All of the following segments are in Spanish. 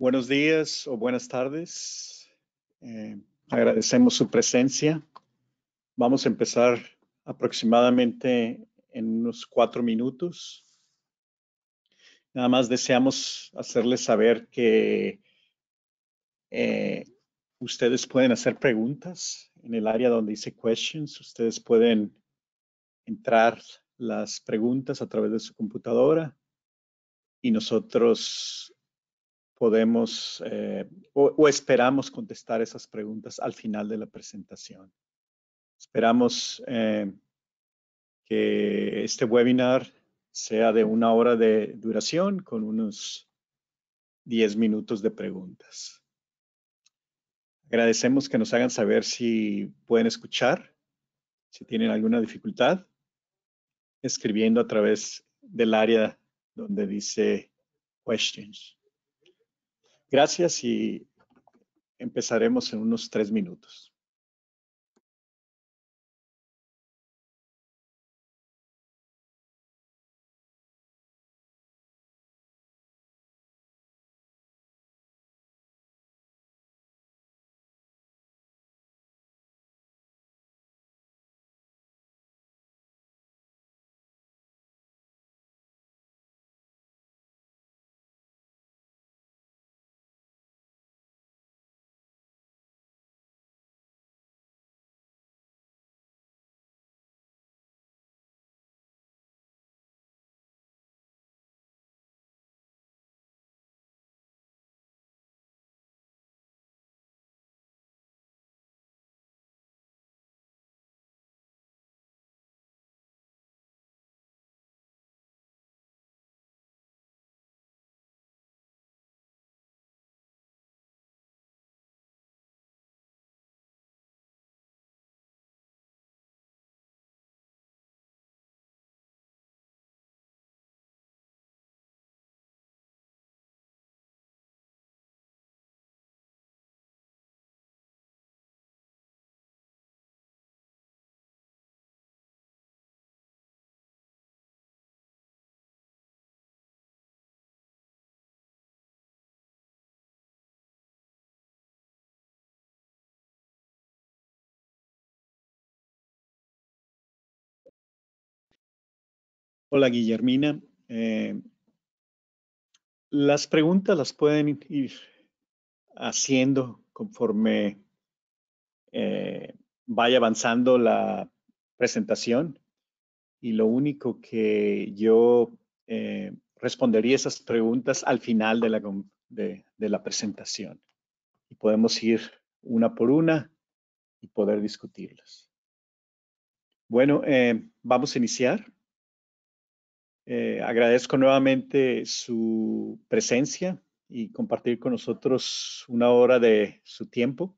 Buenos días o buenas tardes. Eh, agradecemos su presencia. Vamos a empezar aproximadamente en unos cuatro minutos. Nada más deseamos hacerles saber que eh, ustedes pueden hacer preguntas en el área donde dice questions. Ustedes pueden entrar las preguntas a través de su computadora y nosotros podemos eh, o, esperamos contestar esas preguntas al final de la presentación. Esperamos eh, que este webinar sea de una hora de duración con unos 10 minutos de preguntas. Agradecemos que nos hagan saber si pueden escuchar, si tienen alguna dificultad, escribiendo a través del área donde dice questions. Gracias y empezaremos en unos tres minutos. Hola, Guillermina. Eh, las preguntas las pueden ir haciendo conforme eh, vaya avanzando la presentación y lo único que yo eh, respondería esas preguntas al final de la, presentación. Y podemos ir una por una y poder discutirlas. Bueno, vamos a iniciar. Eh, agradezco nuevamente su presencia y compartir con nosotros una hora de su tiempo.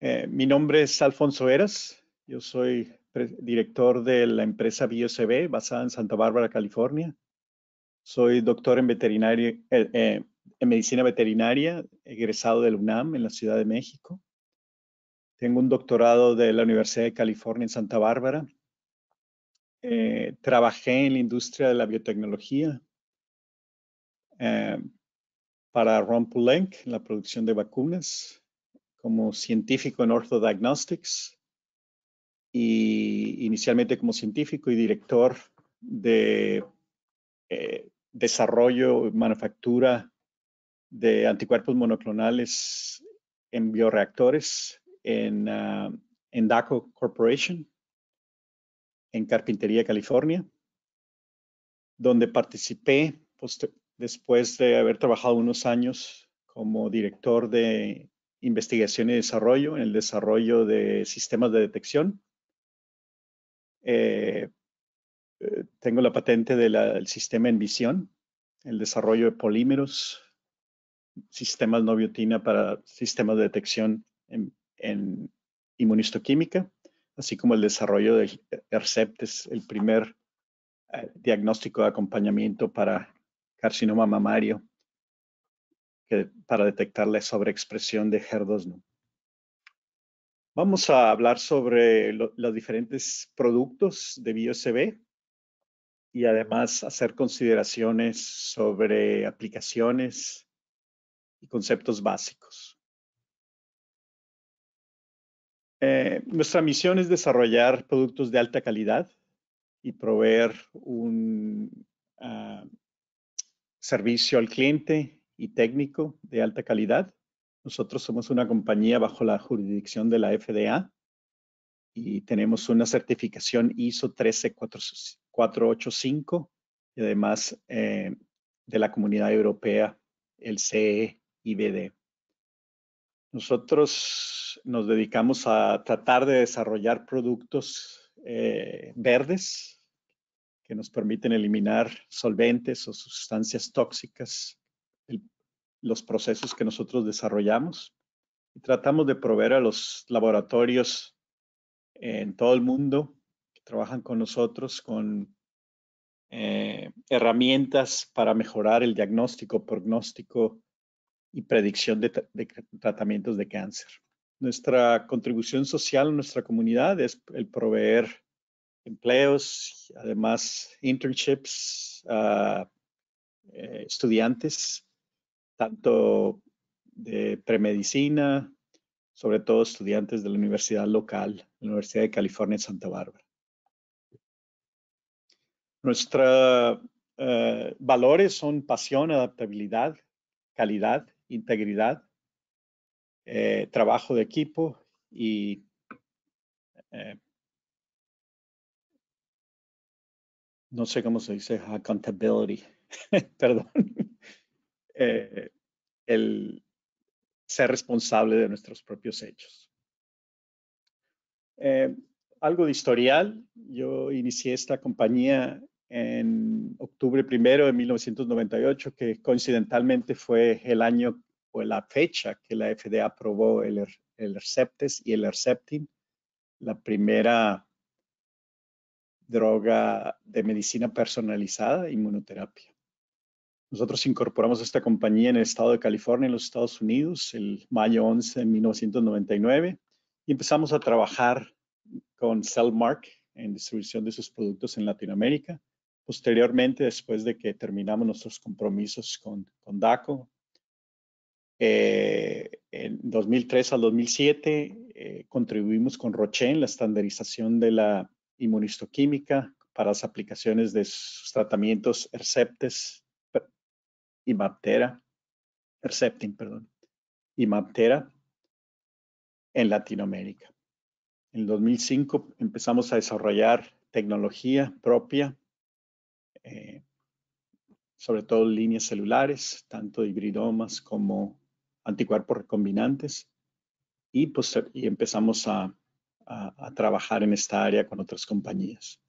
Eh, mi nombre es Alfonso Eras, yo soy director de la empresa BioCB basada en Santa Bárbara, California. Soy doctor en, eh, eh, en medicina veterinaria, egresado del UNAM en la Ciudad de México. Tengo un doctorado de la Universidad de California en Santa Bárbara. Eh, trabajé en la industria de la biotecnología para Ron en la producción de vacunas como científico en OrthoDiagnostics inicialmente como científico y director de eh, desarrollo y manufactura de anticuerpos monoclonales en bioreactores en, ah, en DACO Corporation en Carpintería, California, donde participé después de haber trabajado unos años como director de investigación y desarrollo en el desarrollo de sistemas de detección eh, eh, tengo la patente del sistema en visión, el desarrollo de polímeros, sistemas no biotina para sistemas de detección en, inmunistoquímica, así como el desarrollo de ERCEPTES, el primer eh, diagnóstico de acompañamiento para carcinoma mamario para detectar la sobreexpresión de HER2. Vamos a hablar sobre los diferentes productos de BioSB y además hacer consideraciones sobre aplicaciones y conceptos básicos. Eh, nuestra misión es desarrollar productos de alta calidad y proveer un ah, servicio al cliente y técnico de alta calidad nosotros somos una compañía bajo la jurisdicción de la FDA y tenemos una certificación ISO 13485 y además eh, de la comunidad europea, el ce CEIBD. Nosotros nos dedicamos a tratar de desarrollar productos eh, verdes que nos permiten eliminar solventes o sustancias tóxicas los procesos que nosotros desarrollamos y tratamos de proveer a los laboratorios en todo el mundo que trabajan con nosotros con eh, herramientas para mejorar el diagnóstico, prognóstico y predicción de, tratamientos de cáncer. Nuestra contribución social en nuestra comunidad es el proveer empleos, además internships, a eh, estudiantes tanto de premedicina, sobre todo estudiantes de la universidad local, la Universidad de California en Santa Bárbara. Nuestros eh, valores son pasión, adaptabilidad, calidad, integridad, eh, trabajo de equipo y eh, no sé cómo se dice, accountability, perdón, eh, el ser responsable de nuestros propios hechos. Eh, algo de historial, yo inicié esta compañía en octubre primero de 1998, que coincidentalmente fue el año o la fecha que la FDA aprobó el, erceptes y el erceptin, la primera droga de medicina personalizada, inmunoterapia. Nosotros incorporamos esta compañía en el estado de California, en los Estados Unidos, el mayo 11 de 1999, y empezamos a trabajar con Cellmark en distribución de sus productos en Latinoamérica. Posteriormente, después de que terminamos nuestros compromisos con, con DACO, eh, en 2003 al 2007 eh, contribuimos con Roche en la estandarización de la inmunistoquímica para las aplicaciones de sus tratamientos Herceptes Imaptera, Perceptin, perdón, maptera en Latinoamérica. En 2005 empezamos a desarrollar tecnología propia, eh, sobre todo líneas celulares, tanto hibridomas como anticuerpos recombinantes, y, pues, y empezamos a, trabajar en esta área con otras compañías.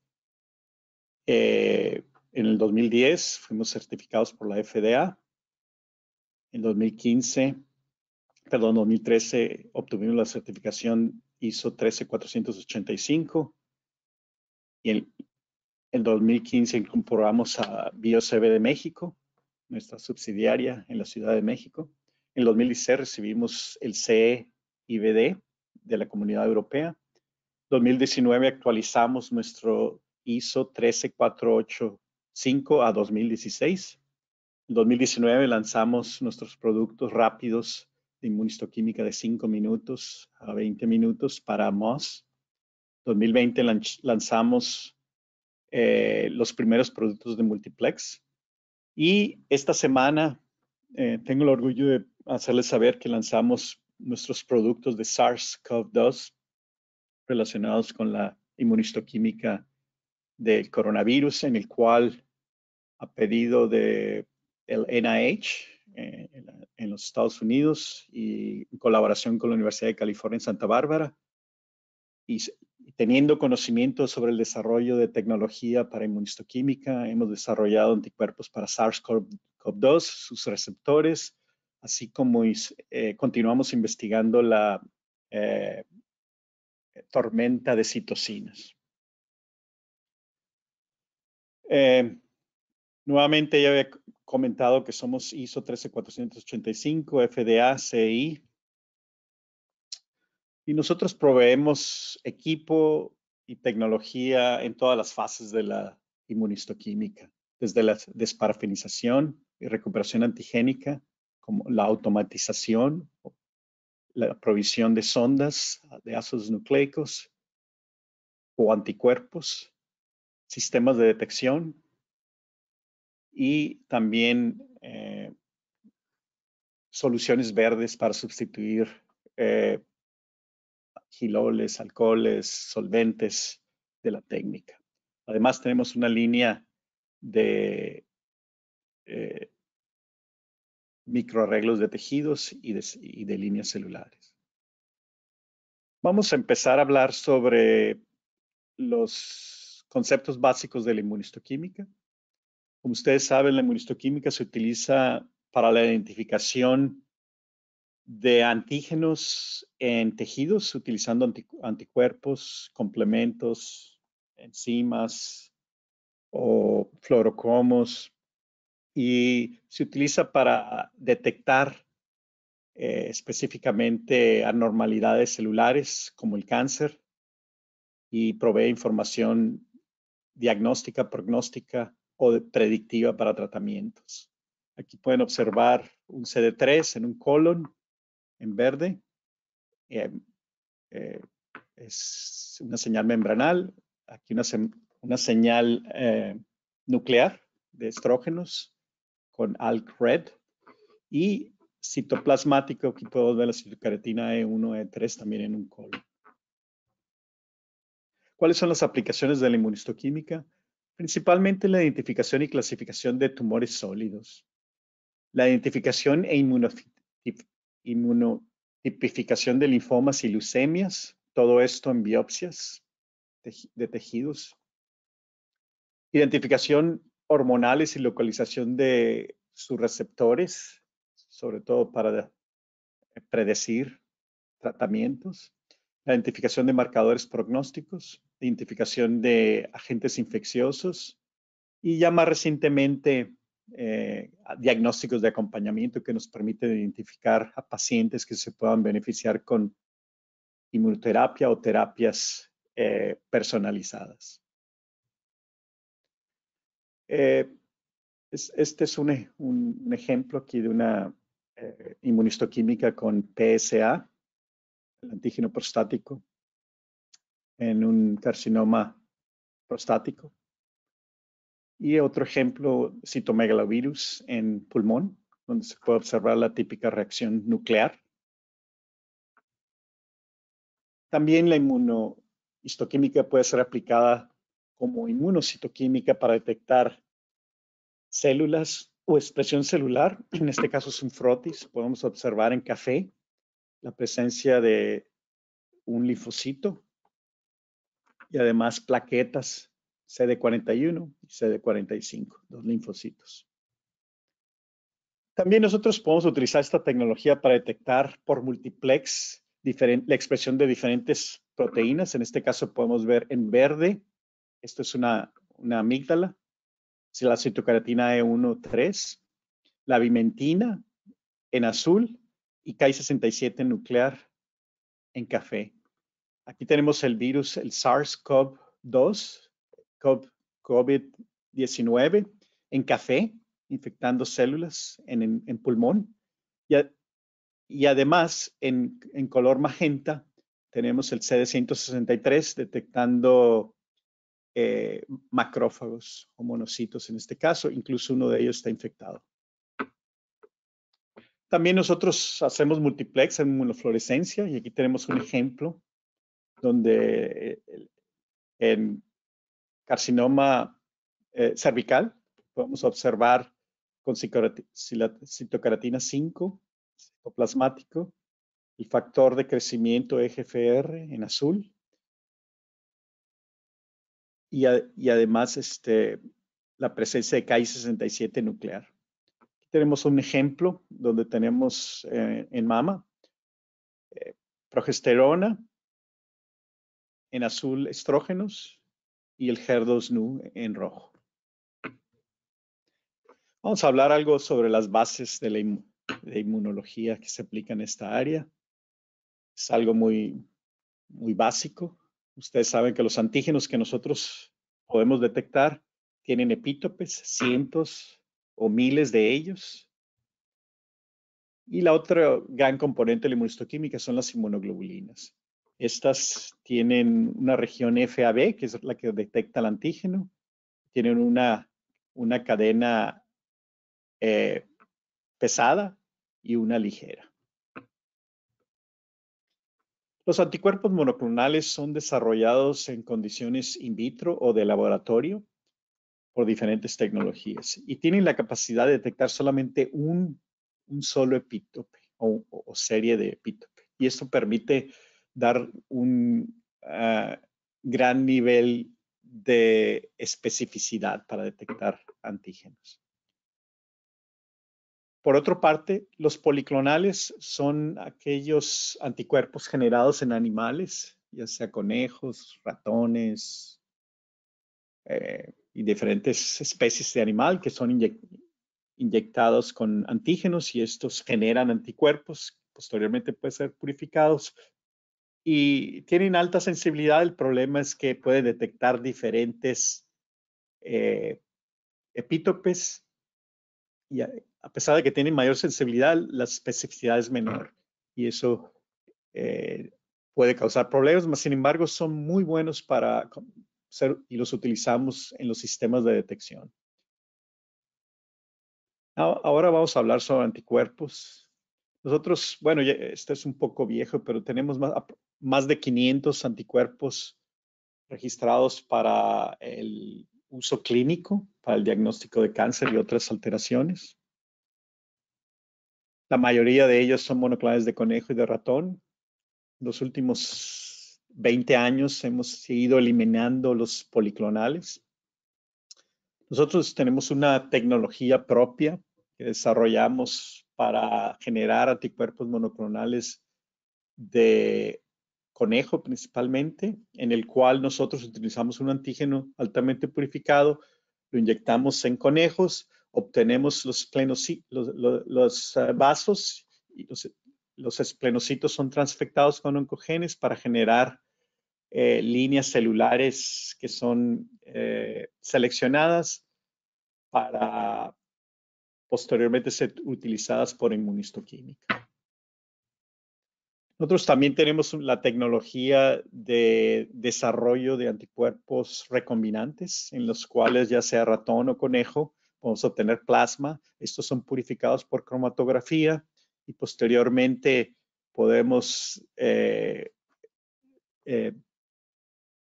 Eh, en el 2010 fuimos certificados por la FDA. En 2015, perdón, 2013 obtuvimos la certificación ISO 13485. Y en, 2015 incorporamos a BioCB de México, nuestra subsidiaria en la Ciudad de México. En 2016 recibimos el ce CEIBD de la Comunidad Europea. 2019 actualizamos nuestro ISO 13485 5 a 2016. En 2019 lanzamos nuestros productos rápidos de inmunistoquímica de 5 minutos a 20 minutos para MOS. 2020 lanzamos eh, los primeros productos de multiplex. Y esta semana eh, tengo el orgullo de hacerles saber que lanzamos nuestros productos de SARS-CoV-2 relacionados con la inmunistoquímica del coronavirus en el cual ha pedido de el NIH eh, en los Estados Unidos y en colaboración con la Universidad de California en Santa Bárbara y teniendo conocimiento sobre el desarrollo de tecnología para inmunistoquímica, hemos desarrollado anticuerpos para SARS-CoV-2, sus receptores, así como eh, continuamos investigando la eh, tormenta de citocinas. Eh, nuevamente ya había comentado que somos ISO 13485, FDA, CI. Y nosotros proveemos equipo y tecnología en todas las fases de la inmunistoquímica, desde la desparafinización y recuperación antigénica, como la automatización, la provisión de sondas de ácidos nucleicos o anticuerpos, sistemas de detección y también eh, soluciones verdes para sustituir eh, giloles, alcoholes, solventes de la técnica. Además, tenemos una línea de eh, microarreglos de tejidos y de, líneas celulares. Vamos a empezar a hablar sobre los conceptos básicos de la inmunistoquímica. Como ustedes saben, la inmunistoquímica se utiliza para la identificación de antígenos en tejidos, utilizando anticuerpos, complementos, enzimas o fluorocomos. Y se utiliza para detectar eh, específicamente anormalidades celulares como el cáncer y provee información diagnóstica, prognóstica o predictiva para tratamientos. Aquí pueden observar un CD3 en un colon en verde. Em, eh, es una señal membranal. Aquí una, señal eh, nuclear de estrógenos con ALK-RED. Y citoplasmático, aquí podemos ver la citocaretina E1, E3 también en un colon. ¿Cuáles son las aplicaciones de la inmunistoquímica? Principalmente la identificación y clasificación de tumores sólidos, la identificación e inmunotipificación de linfomas y leucemias, todo esto en biopsias de tejidos, identificación hormonales y localización de sus receptores, sobre todo para predecir tratamientos, la identificación de marcadores prognósticos, identificación de agentes infecciosos y ya más recientemente eh, diagnósticos de acompañamiento que nos permiten identificar a pacientes que se puedan beneficiar con inmunoterapia o terapias eh, personalizadas. Eh, este es e, un, ejemplo aquí de una inmunistoquímica con PSA, el antígeno prostático, en un carcinoma prostático. Y otro ejemplo, citomegalovirus en pulmón, donde se puede observar la típica reacción nuclear. También la inmunohistoquímica puede ser aplicada como inmunocitoquímica para detectar células o expresión celular. En este caso es un frotis. Podemos observar en café la presencia de un linfocito y además plaquetas CD41 y CD45, dos linfocitos. También nosotros podemos utilizar esta tecnología para detectar por multiplex la expresión de diferentes proteínas. En este caso podemos ver en verde, esto es una, amígdala, es la citocaratina E1-3, la vimentina en azul y K67 nuclear en café. Aquí tenemos el virus, el SARS-CoV-2, COVID-19, en café, infectando células en, pulmón. Y, además, en, color magenta, tenemos el CD163 detectando eh, macrófagos o monocitos en este caso. Incluso uno de ellos está infectado. También nosotros hacemos multiplex en monofluorescencia y aquí tenemos un ejemplo donde eh, en carcinoma eh, cervical podemos observar con citocaratina 5, citoplasmático, el factor de crecimiento EGFR en azul. Y, además este, la presencia de KI67 nuclear. tenemos un ejemplo donde tenemos eh, en mama progesterona, en azul estrógenos y el HER2 NU en rojo. Vamos a hablar algo sobre las bases de la, inmunología que se aplica en esta área. Es algo muy, muy básico. Ustedes saben que los antígenos que nosotros podemos detectar tienen epítopes, cientos o miles de ellos. Y la otra gran componente de la inmunistoquímica son las inmunoglobulinas. Estas tienen una región FAB, que es la que detecta el antígeno. Tienen una, una cadena eh, pesada y una ligera. Los anticuerpos monoclonales son desarrollados en condiciones in vitro o de laboratorio por diferentes tecnologías y tienen la capacidad de detectar solamente un, un solo epítope o, o, serie de epítope. Y esto permite dar un ah, gran nivel de especificidad para detectar antígenos. Por otra parte, los policlonales son aquellos anticuerpos generados en animales, ya sea conejos, ratones eh, y diferentes especies de animal que son inyectados con antígenos y estos generan anticuerpos posteriormente pueden ser purificados y tienen alta sensibilidad, el problema es que pueden detectar diferentes eh, epítopes y a, pesar de que tienen mayor sensibilidad, la especificidad es menor y eso eh, puede causar problemas, mas sin embargo son muy buenos para ser, y los utilizamos en los sistemas de detección. Ahora vamos a hablar sobre anticuerpos. Nosotros, bueno, este es un poco viejo, pero tenemos más, más de 500 anticuerpos registrados para el uso clínico, para el diagnóstico de cáncer y otras alteraciones. La mayoría de ellos son monoclonales de conejo y de ratón. Los últimos 20 años hemos seguido eliminando los policlonales. Nosotros tenemos una tecnología propia que desarrollamos para generar anticuerpos monoclonales de conejo principalmente, en el cual nosotros utilizamos un antígeno altamente purificado, lo inyectamos en conejos, obtenemos los, los, eh, vasos, y los, esplenocitos son transfectados con oncogenes para generar eh, líneas celulares que son eh, seleccionadas para posteriormente ser utilizadas por inmunistoquímica. Nosotros también tenemos la tecnología de desarrollo de anticuerpos recombinantes, en los cuales ya sea ratón o conejo, podemos obtener plasma. Estos son purificados por cromatografía y posteriormente podemos, eh, eh,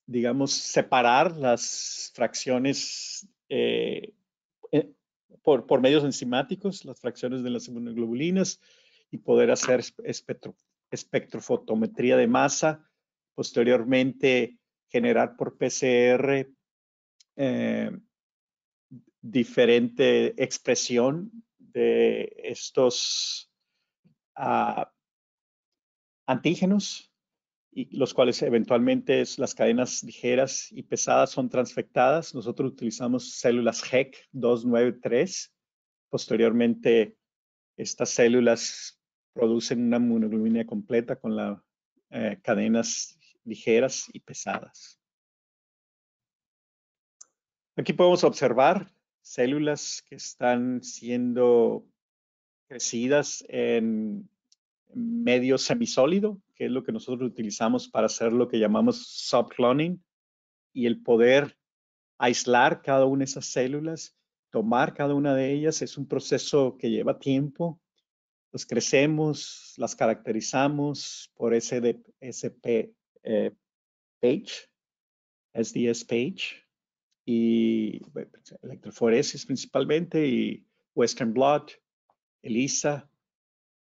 digamos, separar las fracciones eh, por, por medios enzimáticos, las fracciones de las inmunoglobulinas y poder hacer espectro, espectrofotometría de masa, posteriormente generar por PCR eh, diferente expresión de estos ah, antígenos, y los cuales eventualmente las cadenas ligeras y pesadas son transfectadas. Nosotros utilizamos células HEC 293. Posteriormente, estas células producen una monoglobina completa con las eh, cadenas ligeras y pesadas. Aquí podemos observar células que están siendo crecidas en medio semisólido, que es lo que nosotros utilizamos para hacer lo que llamamos subcloning, y el poder aislar cada una de esas células, tomar cada una de ellas, es un proceso que lleva tiempo, los pues, crecemos, las caracterizamos por SD, eh, page, SDS page, y pues, electroforesis principalmente, y Western blot, ELISA,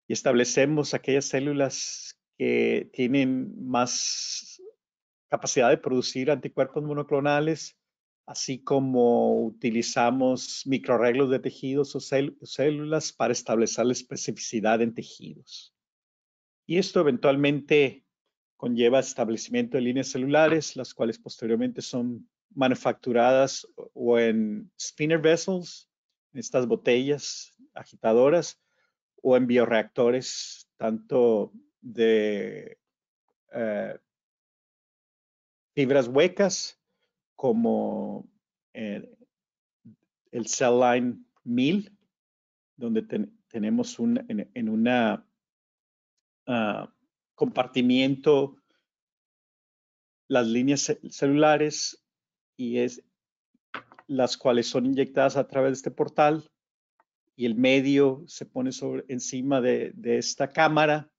y establecemos aquellas células que tienen más capacidad de producir anticuerpos monoclonales así como utilizamos microarreglos de tejidos o células para establecer la especificidad en tejidos. Y esto eventualmente conlleva el establecimiento de líneas celulares, las cuales posteriormente son manufacturadas o en spinner vessels, en estas botellas agitadoras, o en bioreactores, tanto de eh, fibras huecas como eh, el, cell line 1000, donde tenemos un, en, un una ah, compartimiento las líneas celulares y es las cuales son inyectadas a través de este portal y el medio se pone sobre encima de, de esta cámara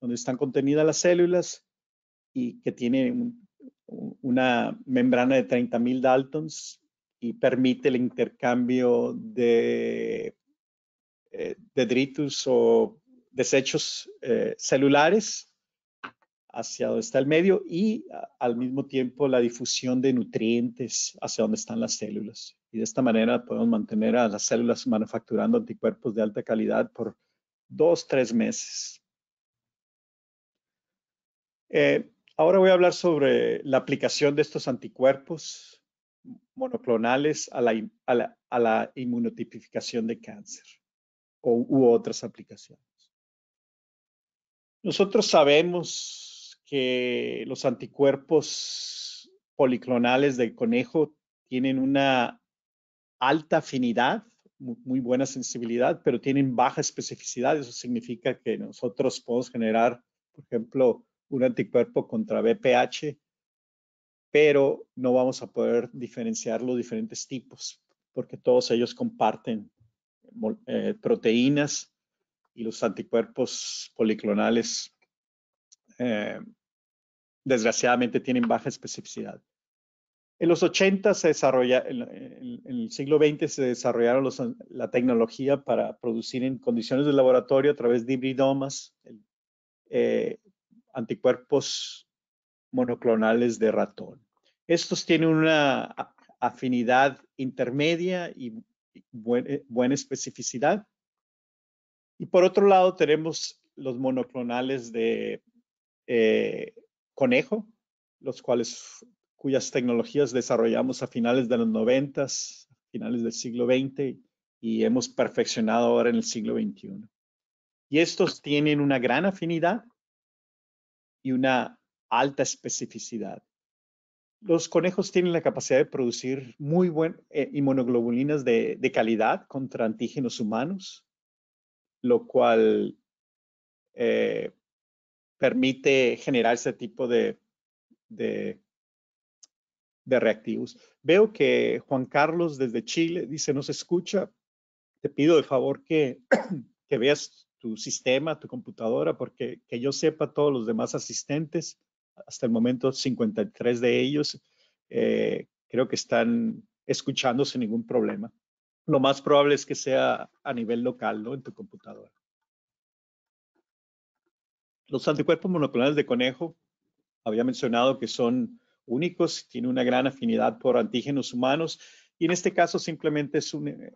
donde están contenidas las células y que tiene un una membrana de 30.000 Daltons y permite el intercambio de eh, o desechos eh, celulares hacia donde está el medio y al mismo tiempo la difusión de nutrientes hacia donde están las células. Y de esta manera podemos mantener a las células manufacturando anticuerpos de alta calidad por dos, tres meses. Eh, Ahora voy a hablar sobre la aplicación de estos anticuerpos monoclonales a la, inmunotipificación de cáncer o, u otras aplicaciones. Nosotros sabemos que los anticuerpos policlonales del conejo tienen una alta afinidad, muy buena sensibilidad, pero tienen baja especificidad. Eso significa que nosotros podemos generar, por ejemplo, un anticuerpo contra BPH, pero no vamos a poder diferenciar los diferentes tipos porque todos ellos comparten eh, proteínas y los anticuerpos policlonales eh, desgraciadamente tienen baja especificidad. En los 80 se desarrolla, en, el siglo XX se desarrollaron la tecnología para producir en condiciones de laboratorio a través de hibridomas, eh, anticuerpos monoclonales de ratón. Estos tienen una afinidad intermedia y eh, buena especificidad. Y por otro lado tenemos los monoclonales de eh, conejo, los cuales cuyas tecnologías desarrollamos a finales de los 90, finales del siglo XX y hemos perfeccionado ahora en el siglo XXI. Y estos tienen una gran afinidad una alta especificidad. Los conejos tienen la capacidad de producir muy buen eh, inmunoglobulinas de, calidad contra antígenos humanos, lo cual eh, permite generar ese tipo de, de, reactivos. Veo que Juan Carlos desde Chile dice, no se escucha, te pido de favor que, que veas tu sistema, tu computadora, porque que yo sepa todos los demás asistentes, hasta el momento 53 de ellos, eh, creo que están escuchando sin ningún problema. Lo más probable es que sea a nivel local, ¿no? En tu computadora. Los anticuerpos monoclonales de conejo, había mencionado que son únicos, tienen una gran afinidad por antígenos humanos y en este caso simplemente es un, eh,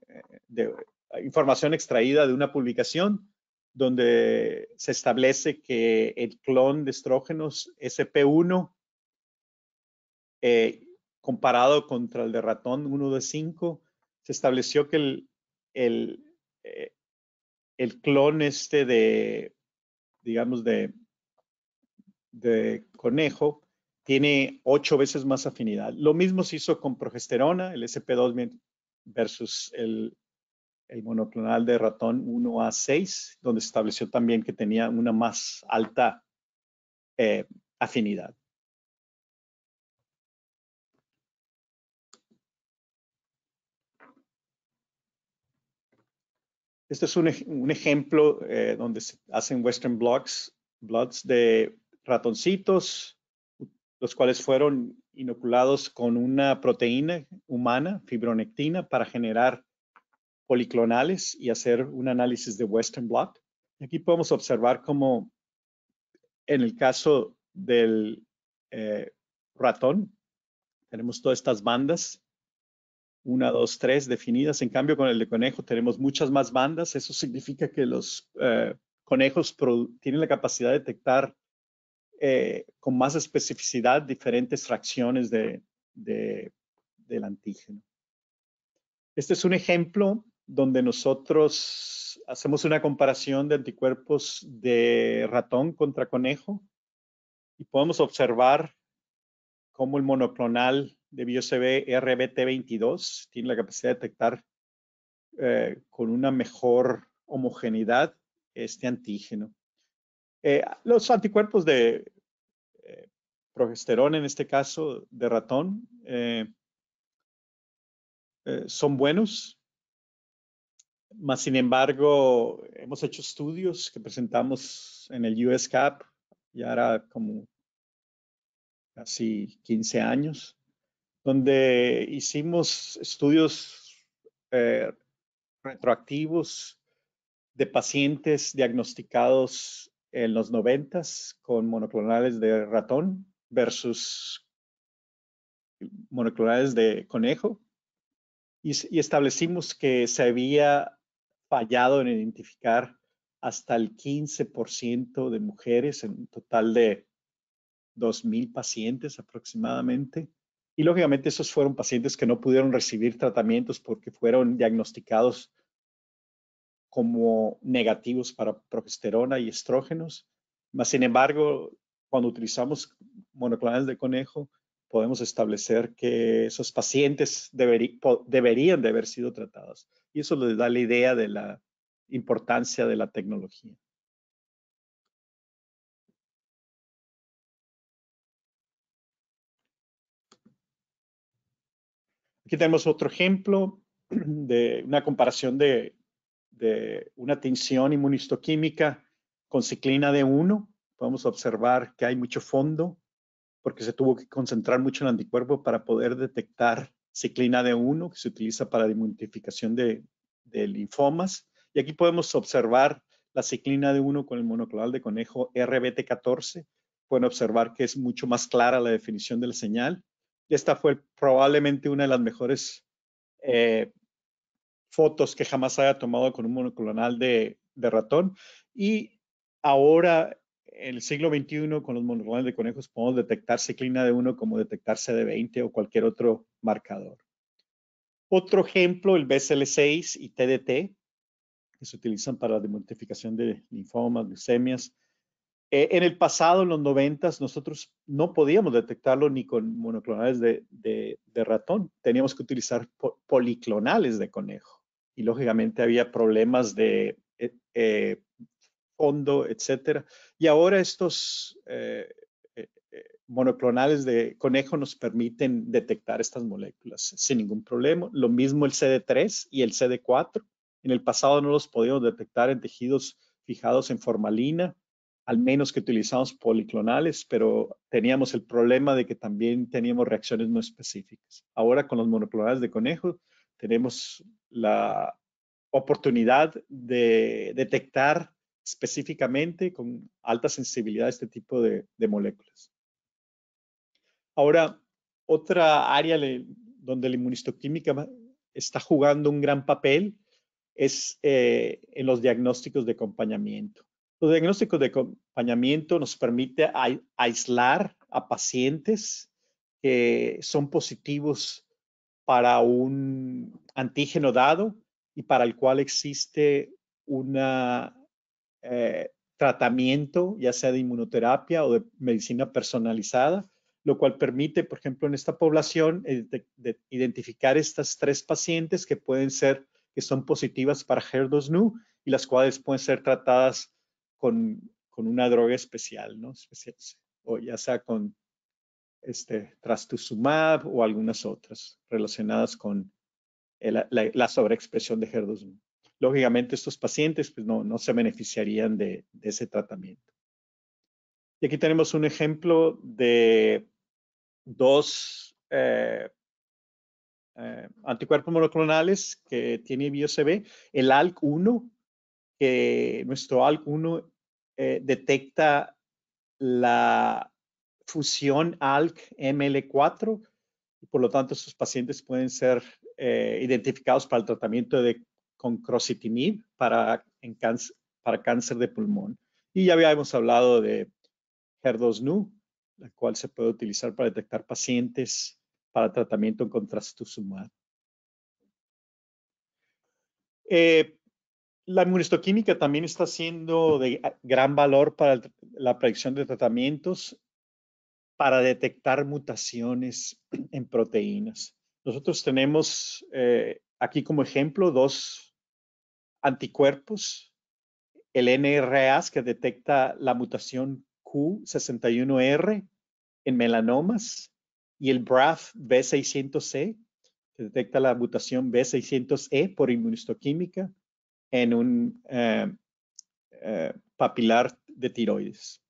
información extraída de una publicación donde se establece que el clon de estrógenos SP1 eh, comparado contra el de ratón 1 de 5, se estableció que el, eh, el, clon este de, digamos, de, de conejo tiene ocho veces más afinidad. Lo mismo se hizo con progesterona, el SP2 versus el el monoclonal de ratón 1A6, donde se estableció también que tenía una más alta eh, afinidad. Este es un, ejemplo eh, donde se hacen Western blocks, blots de ratoncitos, los cuales fueron inoculados con una proteína humana, fibronectina, para generar policlonales y hacer un análisis de Western blot. Aquí podemos observar cómo en el caso del eh, ratón, tenemos todas estas bandas, una, dos, tres definidas. En cambio, con el de conejo tenemos muchas más bandas. Eso significa que los eh, conejos tienen la capacidad de detectar eh, con más especificidad diferentes fracciones de, del antígeno. Este es un ejemplo donde nosotros hacemos una comparación de anticuerpos de ratón contra conejo y podemos observar cómo el monoclonal de BioCB RBT22 tiene la capacidad de detectar eh, con una mejor homogeneidad este antígeno. Eh, los anticuerpos de progesterón eh, progesterona, en este caso de ratón, son buenos, más sin embargo, hemos hecho estudios que presentamos en el USCAP, ya era como casi 15 años, donde hicimos estudios eh, retroactivos de pacientes diagnosticados en los 90 con monoclonales de ratón versus monoclonales de conejo y establecimos que se había fallado en identificar hasta el 15% de mujeres en un total de 2.000 pacientes aproximadamente. Y lógicamente esos fueron pacientes que no pudieron recibir tratamientos porque fueron diagnosticados como negativos para progesterona y estrógenos. Mas, sin embargo, cuando utilizamos monoclonales de conejo, podemos establecer que esos pacientes deberían de haber sido tratados. Y eso le da la idea de la importancia de la tecnología. Aquí tenemos otro ejemplo de una comparación de, de una tensión inmunistoquímica con ciclina d 1. Podemos observar que hay mucho fondo porque se tuvo que concentrar mucho el anticuerpo para poder detectar ciclina D1 que se utiliza para la identificación de, linfomas. Y aquí podemos observar la ciclina D1 con el monoclonal de conejo RBT14. Pueden observar que es mucho más clara la definición de la señal. Y esta fue probablemente una de las mejores eh, fotos que jamás haya tomado con un monoclonal de ratón. Y ahora en el siglo XXI con los monoclonales de conejos podemos detectar ciclina de 1 como detectarse de 20 o cualquier otro marcador. Otro ejemplo, el BSL6 y TDT, que se utilizan para la demultificación de linfomas, leucemias. E, en el pasado, en los 90, nosotros no podíamos detectarlo ni con monoclonales de, ratón. Teníamos que utilizar policlonales de conejo. Y lógicamente había problemas de eh, eh, fondo, etcétera. Y ahora estos eh, eh, eh, monoclonales de conejo nos permiten detectar estas moléculas sin ningún problema. Lo mismo el CD3 y el CD4. En el pasado no los podíamos detectar en tejidos fijados en formalina, al menos que utilizamos policlonales, pero teníamos el problema de que también teníamos reacciones no específicas. Ahora con los monoclonales de conejo tenemos la oportunidad de detectar específicamente con alta sensibilidad a este tipo de, moléculas. Ahora, otra área donde la inmunistoquímica está jugando un gran papel es eh, en los diagnósticos de acompañamiento. Los diagnósticos de acompañamiento nos permite aislar a pacientes que son positivos para un antígeno dado y para el cual existe una eh, tratamiento, ya sea de inmunoterapia o de medicina personalizada, lo cual permite, por ejemplo, en esta población, eh, identificar estas tres pacientes que pueden ser, que son positivas para HER2-NU y las cuales pueden ser tratadas con, con una droga especial, ¿no? o ya sea con este, trastuzumab o algunas otras relacionadas con eh, la, sobreexpresión de HER2 lógicamente estos pacientes pues, no, se beneficiarían de, ese tratamiento. Y aquí tenemos un ejemplo de dos eh, eh, anticuerpos monoclonales que tiene BioCB, el ALK1, que nuestro ALK1 eh, detecta la fusión ALK-ML4 y por lo tanto estos pacientes pueden ser identificados para el tratamiento de con crocitinib para, en cáncer, para cáncer de pulmón. Y ya habíamos hablado de HER2-NU, la cual se puede utilizar para detectar pacientes para tratamiento en trastuzumab. Eh, la inmunistoquímica también está siendo de gran valor para la predicción de tratamientos para detectar mutaciones en proteínas. Nosotros tenemos eh, aquí como ejemplo dos anticuerpos, el NRAS que detecta la mutación Q61R en melanomas y el BRAF B600C que detecta la mutación B600E por inmunistoquímica en un eh, eh, papilar de tiroides.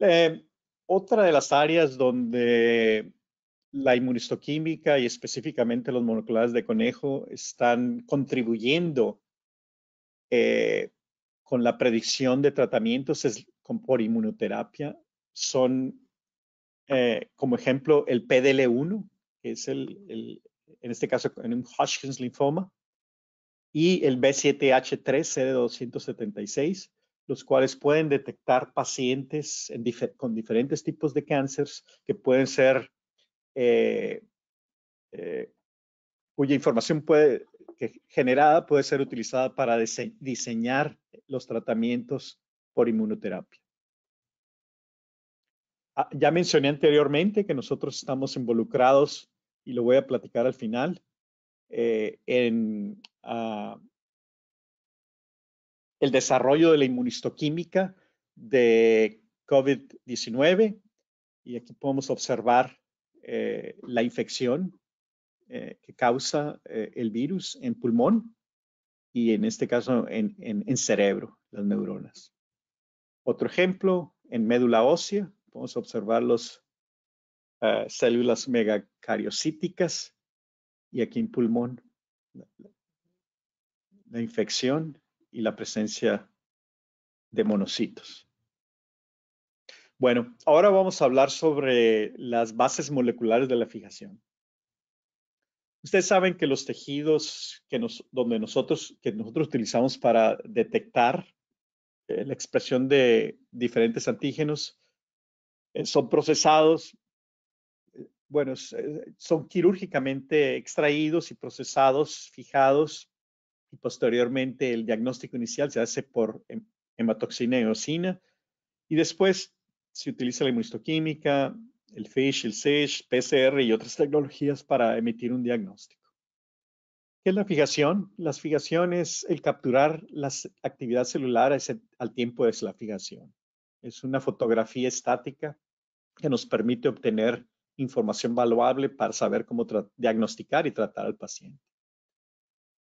Eh, otra de las áreas donde la inmunistoquímica y específicamente los monoculares de conejo están contribuyendo eh, con la predicción de tratamientos con, por inmunoterapia. Son, eh, como ejemplo, el PDL1, que es el, en este caso en un Hodgkin's linfoma, y el B7H3 CD276, los cuales pueden detectar pacientes con diferentes tipos de cánceres que pueden ser eh, eh, cuya información puede, generada puede ser utilizada para diseñar los tratamientos por inmunoterapia. Ah, ya mencioné anteriormente que nosotros estamos involucrados, y lo voy a platicar al final, eh, en ah, el desarrollo de la inmunistoquímica de COVID-19. Y aquí podemos observar eh, la infección eh, que causa eh, el virus en pulmón y en este caso en, en, cerebro, las neuronas. Otro ejemplo, en médula ósea, podemos observar las células megacariocíticas y aquí en pulmón la infección y la presencia de monocitos. Bueno, ahora vamos a hablar sobre las bases moleculares de la fijación. Ustedes saben que los tejidos que, donde nosotros, que nosotros utilizamos para detectar eh, la expresión de diferentes antígenos eh, son procesados, eh, bueno, son quirúrgicamente extraídos y procesados, fijados, y posteriormente el diagnóstico inicial se hace por hematoxina y eosina, y después se utiliza la inmunistoquímica, el FISH, el SISH, PCR y otras tecnologías para emitir un diagnóstico. ¿Qué es la fijación? La fijación es el capturar la actividad celular al tiempo de la fijación. Es una fotografía estática que nos permite obtener información valuable para saber cómo diagnosticar y tratar al paciente.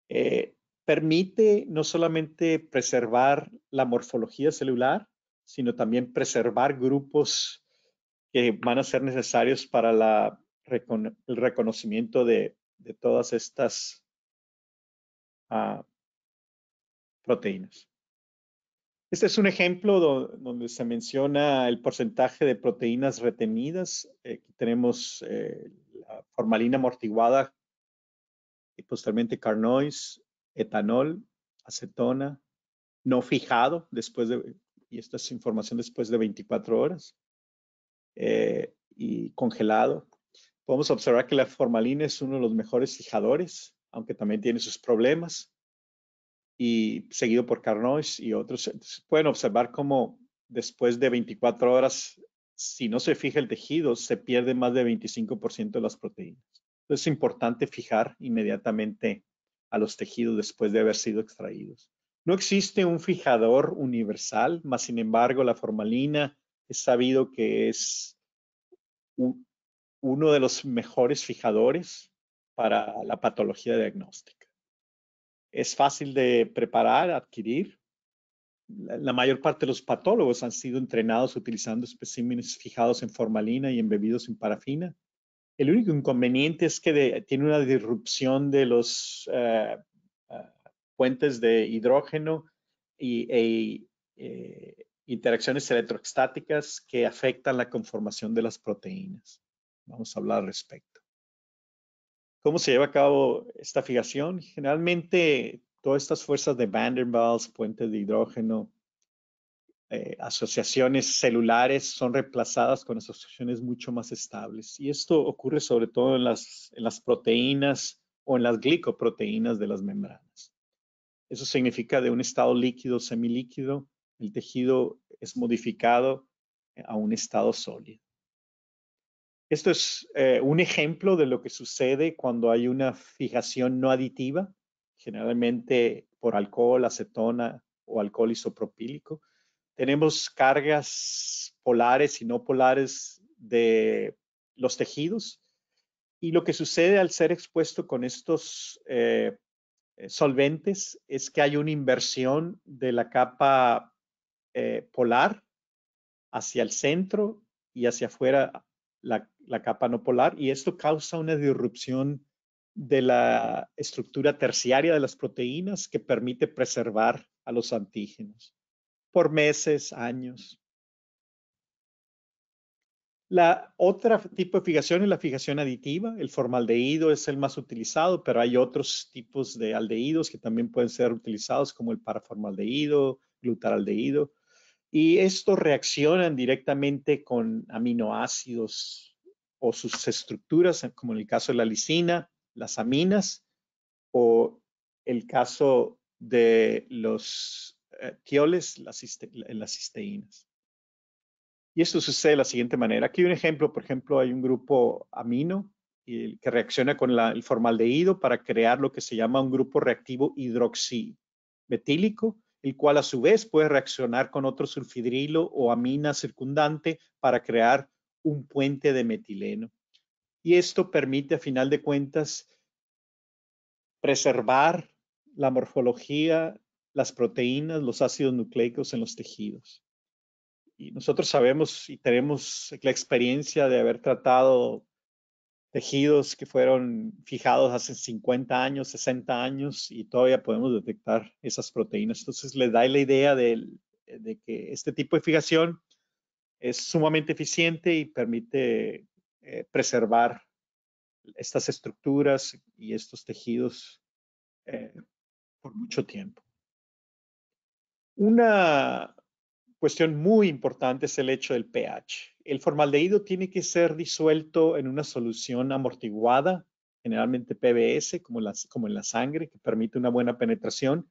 Eh, permite no solamente preservar la morfología celular, sino también preservar grupos que van a ser necesarios para el reconocimiento de, todas estas ah, proteínas. Este es un ejemplo donde se menciona el porcentaje de proteínas retenidas. aquí tenemos eh, la formalina amortiguada y posteriormente carnois, etanol, acetona, no fijado después de y esta es información después de 24 horas, eh, y congelado. Podemos observar que la formalina es uno de los mejores fijadores, aunque también tiene sus problemas, y seguido por Carnois y otros. Entonces, pueden observar cómo después de 24 horas, si no se fija el tejido, se pierde más de 25% de las proteínas. Entonces, es importante fijar inmediatamente a los tejidos después de haber sido extraídos. No existe un fijador universal, más sin embargo la formalina es sabido que es uno de los mejores fijadores para la patología diagnóstica. Es fácil de preparar, adquirir. La, mayor parte de los patólogos han sido entrenados utilizando especímenes fijados en formalina y embebidos en parafina. El único inconveniente es que tiene una disrupción de los eh, eh, puentes de hidrógeno y, e, eh, interacciones electroestáticas que afectan la conformación de las proteínas. Vamos a hablar al respecto. ¿Cómo se lleva a cabo esta fijación? Generalmente, todas estas fuerzas de Van der Waals, puentes de hidrógeno, eh, asociaciones celulares son reemplazadas con asociaciones mucho más estables. Y esto ocurre sobre todo en las, en las proteínas o en las glicoproteínas de las membranas. Eso significa de un estado líquido, semilíquido, el tejido es modificado a un estado sólido. Esto es eh, un ejemplo de lo que sucede cuando hay una fijación no aditiva, generalmente por alcohol, acetona o alcohol isopropílico. Tenemos cargas polares y no polares de los tejidos y lo que sucede al ser expuesto con estos eh, eh, solventes es que hay una inversión de la capa eh, polar hacia el centro y hacia afuera la, la, capa no polar y esto causa una disrupción de la estructura terciaria de las proteínas que permite preservar a los antígenos por meses, años. La otra tipo de fijación es la fijación aditiva. El formaldehído es el más utilizado, pero hay otros tipos de aldehídos que también pueden ser utilizados, como el paraformaldehído, glutaraldehído. Y estos reaccionan directamente con aminoácidos o sus estructuras, como en el caso de la lisina, las aminas, o el caso de los eh, tioles, las, las cisteínas. Y esto sucede de la siguiente manera. Aquí hay un ejemplo, por ejemplo, hay un grupo amino que reacciona con el formaldehído para crear lo que se llama un grupo reactivo hidroximetílico, el cual a su vez puede reaccionar con otro sulfidrilo o amina circundante para crear un puente de metileno. Y esto permite, a final de cuentas, preservar la morfología, las proteínas, los ácidos nucleicos en los tejidos y nosotros sabemos y tenemos la experiencia de haber tratado tejidos que fueron fijados hace 50 años, 60 años y todavía podemos detectar esas proteínas. Entonces le da la idea de, que este tipo de fijación es sumamente eficiente y permite eh, preservar estas estructuras y estos tejidos eh, por mucho tiempo. Una, cuestión muy importante es el hecho del pH. El formaldehído tiene que ser disuelto en una solución amortiguada, generalmente PBS, como, en la sangre, que permite una buena penetración.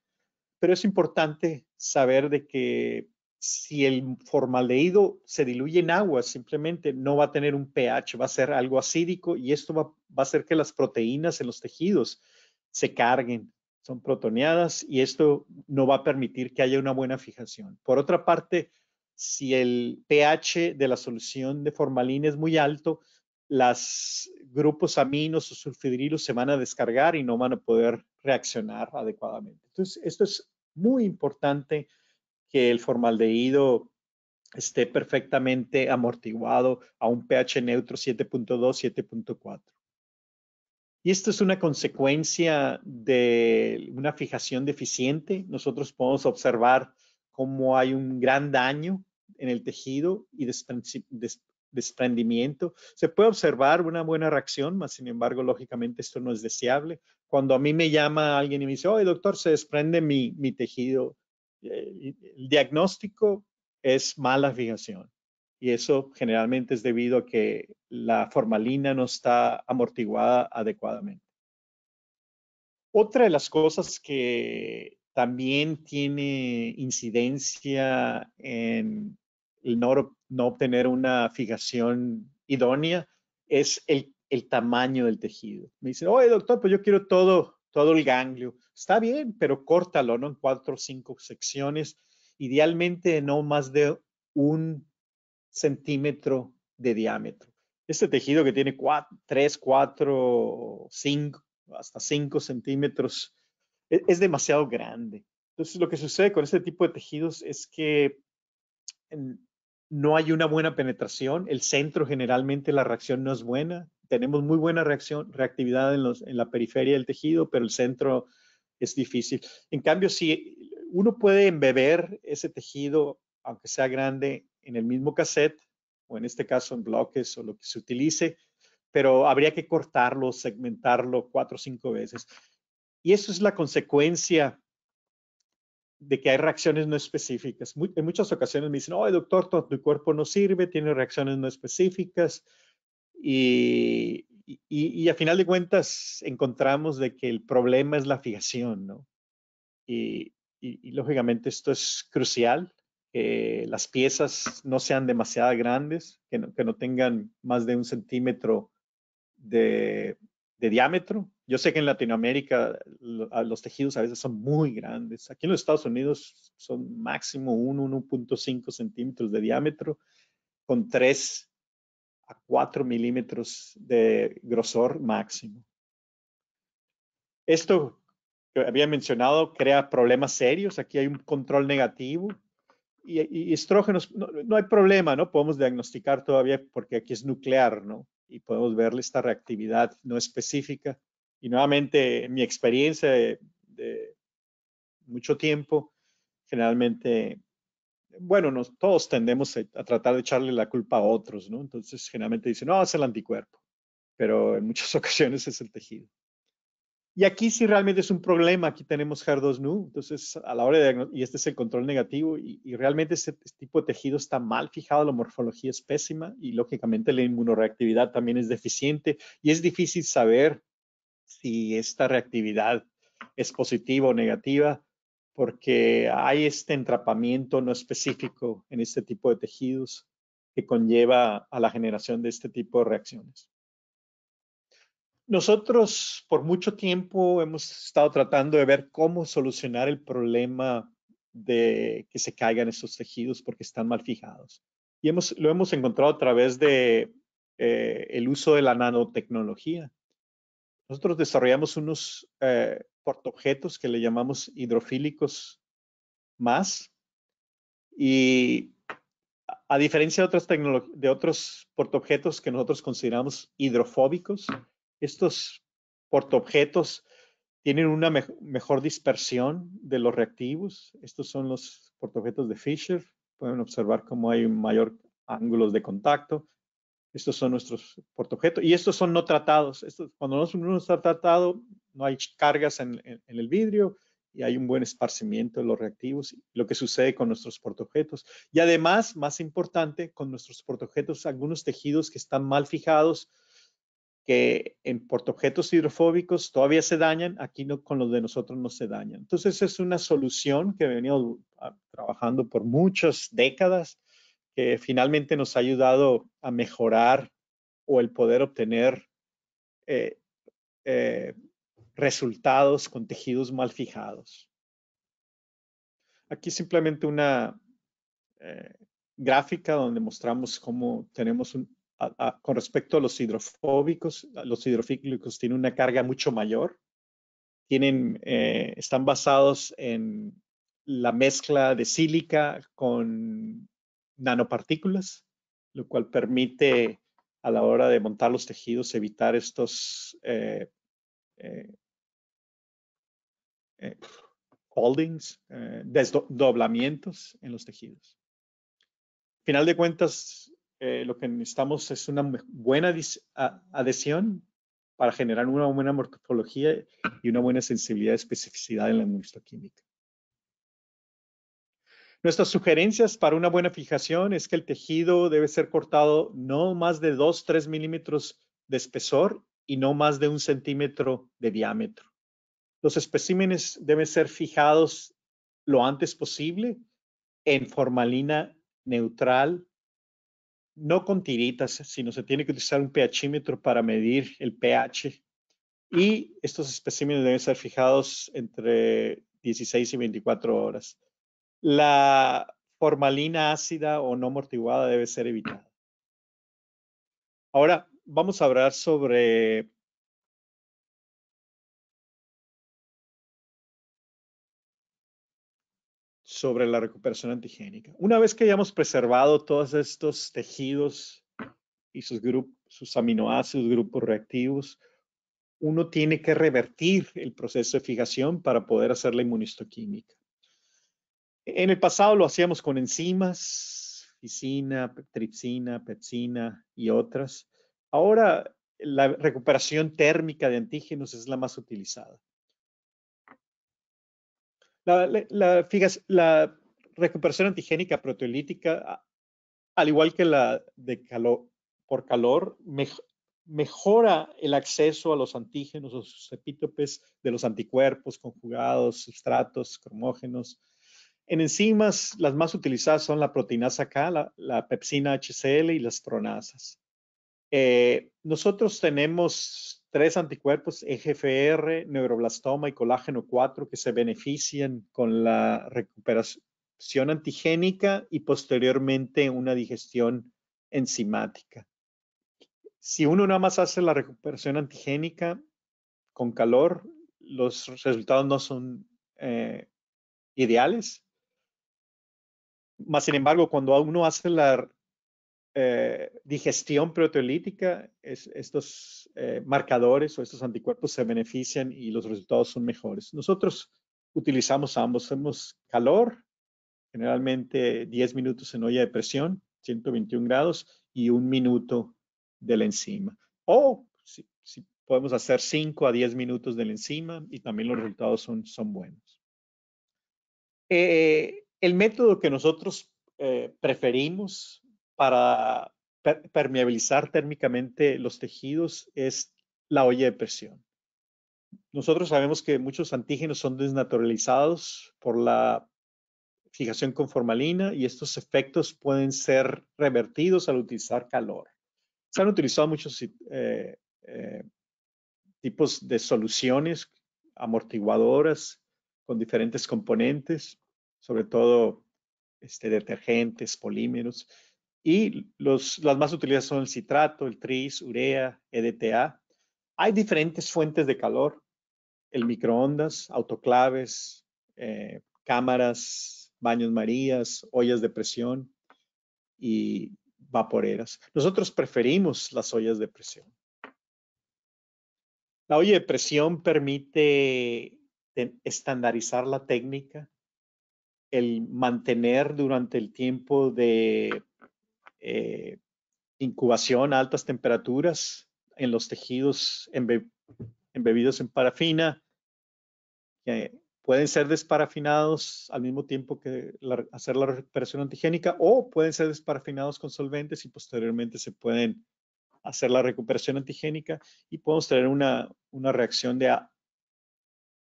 Pero es importante saber de que si el formaldehído se diluye en agua, simplemente no va a tener un pH, va a ser algo acídico y esto va, va a hacer que las proteínas en los tejidos se carguen, son protoneadas y esto no va a permitir que haya una buena fijación. Por otra parte, si el pH de la solución de formalina es muy alto, los grupos aminos o sulfidrilos se van a descargar y no van a poder reaccionar adecuadamente. Entonces, esto es muy importante que el formaldehído esté perfectamente amortiguado a un pH neutro 7.2, 7.4. Y esto es una consecuencia de una fijación deficiente. Nosotros podemos observar cómo hay un gran daño en el tejido y desprendimiento. Se puede observar una buena reacción, mas sin embargo, lógicamente esto no es deseable. Cuando a mí me llama alguien y me dice, oye doctor, se desprende mi tejido, eh, el diagnóstico es mala fijación y eso generalmente es debido a que la formalina no está amortiguada adecuadamente. Otra de las cosas que también tiene incidencia en el no, no obtener una fijación idónea es el, el, tamaño del tejido. Me dicen, oye doctor, pues yo quiero todo, todo el ganglio. Está bien, pero córtalo, ¿no? En cuatro o cinco secciones, idealmente no más de un centímetro de diámetro. Este tejido que tiene 3, 4, 5, hasta 5 centímetros, e-, es, demasiado grande. Entonces, lo que sucede con este tipo de tejidos es que no hay una buena penetración, el centro generalmente la reacción no es buena, tenemos muy buena reacción, reactividad en, en, la periferia del tejido, pero el centro es difícil. En cambio, si uno puede embeber ese tejido aunque sea grande, en el mismo cassette, o en este caso en bloques o lo que se utilice, pero habría que cortarlo, segmentarlo cuatro o cinco veces. Y eso es la consecuencia de que hay reacciones no específicas. en muchas ocasiones me dicen, oh, doctor, tu, tu cuerpo no sirve, tiene reacciones no específicas. Y, y, y, a final de cuentas encontramos de que el problema es la fijación, ¿no? Y, y lógicamente esto es crucial eh, las piezas no sean demasiado grandes, que no, tengan más de un centímetro de, de, diámetro. Yo sé que en Latinoamérica los tejidos a veces son muy grandes. Aquí en los Estados Unidos son máximo 1, 1.5 centímetros de diámetro, con 3 a 4 milímetros de grosor máximo. Esto que había mencionado crea problemas serios. Aquí hay un control negativo y, estrógenos, no, hay problema, ¿no? Podemos diagnosticar todavía porque aquí es nuclear, ¿no? Y podemos verle esta reactividad no específica. Y nuevamente, en mi experiencia de, mucho tiempo, generalmente, bueno, todos tendemos a, a, tratar de echarle la culpa a otros, ¿no? Entonces, generalmente dicen, no, es el anticuerpo, pero en muchas ocasiones es el tejido. Y aquí sí realmente es un problema, aquí tenemos HER2-NU, entonces a la hora de, y este es el control negativo, y, realmente este tipo de tejido está mal fijado, la morfología es pésima, y lógicamente la inmunoreactividad también es deficiente, y es difícil saber si esta reactividad es positiva o negativa, porque hay este entrapamiento no específico en este tipo de tejidos que conlleva a la generación de este tipo de reacciones. Nosotros por mucho tiempo hemos estado tratando de ver cómo solucionar el problema de que se caigan esos tejidos porque están mal fijados. Y hemos, lo hemos encontrado a través de eh, el uso de la nanotecnología. Nosotros desarrollamos unos eh, portaobjetos que le llamamos hidrofílicos más. Y a diferencia de, otras de otros portaobjetos que nosotros consideramos hidrofóbicos, estos portaobjetos tienen una mejor dispersión de los reactivos. Estos son los portaobjetos de Fisher. Pueden observar cómo hay mayor ángulos de contacto. Estos son nuestros portaobjetos. Y estos son no tratados. cuando no está tratado, no hay cargas en, el vidrio y hay un buen esparcimiento de los reactivos, lo que sucede con nuestros portaobjetos. Y además, más importante, con nuestros portaobjetos, algunos tejidos que están mal fijados que en portaobjetos hidrofóbicos todavía se dañan, aquí no, con los de nosotros no se dañan. Entonces es una solución que he venido trabajando por muchas décadas, que finalmente nos ha ayudado a mejorar o el poder obtener eh, eh, resultados con tejidos mal fijados. Aquí simplemente una eh, gráfica donde mostramos cómo tenemos un, con respecto a los hidrofóbicos, los hidrofílicos tienen una carga mucho mayor, tienen, eh, están basados en la mezcla de sílica con nanopartículas, lo cual permite a la hora de montar los tejidos evitar estos holdings, eh, eh, desdoblamientos en los tejidos. Final de cuentas, eh, lo que necesitamos es una buena adhesión para generar una buena morfología y una buena sensibilidad y especificidad en la química. Nuestras sugerencias para una buena fijación es que el tejido debe ser cortado no más de 2-3 milímetros de espesor y no más de un centímetro de diámetro. Los especímenes deben ser fijados lo antes posible en formalina neutral no con tiritas, sino se tiene que utilizar un pHímetro para medir el pH. Y estos especímenes deben ser fijados entre 16 y 24 horas. La formalina ácida o no amortiguada debe ser evitada. Ahora vamos a hablar sobre sobre la recuperación antigénica. Una vez que hayamos preservado todos estos tejidos y sus, grupos, sus aminoácidos, grupos reactivos, uno tiene que revertir el proceso de fijación para poder hacer la inmunistoquímica. En el pasado lo hacíamos con enzimas, ficina, tripsina, pepsina y otras. Ahora la recuperación térmica de antígenos es la más utilizada. La, la, recuperación antigénica proteolítica, al igual que la de calor, por calor, mejora el acceso a los antígenos o sus epítopes de los anticuerpos conjugados, sustratos, cromógenos. En enzimas, las más utilizadas son la proteinasa K, la, pepsina HCl y las pronasas eh, nosotros tenemos tres anticuerpos EGFR, neuroblastoma y colágeno 4 que se benefician con la recuperación antigénica y posteriormente una digestión enzimática. Si uno nada más hace la recuperación antigénica con calor, los resultados no son eh, ideales. Más sin embargo, cuando uno hace la eh, digestión proteolítica, estos eh, marcadores o estos anticuerpos se benefician y los resultados son mejores. Nosotros utilizamos ambos, hacemos calor, generalmente 10 minutos en olla de presión, 121 grados, y un minuto de la enzima. O si, podemos hacer 5 a 10 minutos de la enzima y también los resultados son, son buenos. Eh, el método que nosotros preferimos para permeabilizar térmicamente los tejidos es la olla de presión. Nosotros sabemos que muchos antígenos son desnaturalizados por la fijación con formalina y estos efectos pueden ser revertidos al utilizar calor. Se han utilizado muchos eh, eh, tipos de soluciones amortiguadoras con diferentes componentes, sobre todo este, detergentes, polímeros, y los, las más utilizadas son el citrato, el tris, urea, EDTA. Hay diferentes fuentes de calor, el microondas, autoclaves, eh, cámaras, baños marías, ollas de presión y vaporeras. Nosotros preferimos las ollas de presión. La olla de presión permite estandarizar la técnica, el mantener durante el tiempo de eh, incubación a altas temperaturas en los tejidos embebidos en parafina, que pueden ser desparafinados al mismo tiempo que hacer la recuperación antigénica o pueden ser desparafinados con solventes y posteriormente se pueden hacer la recuperación antigénica y podemos tener una, una reacción de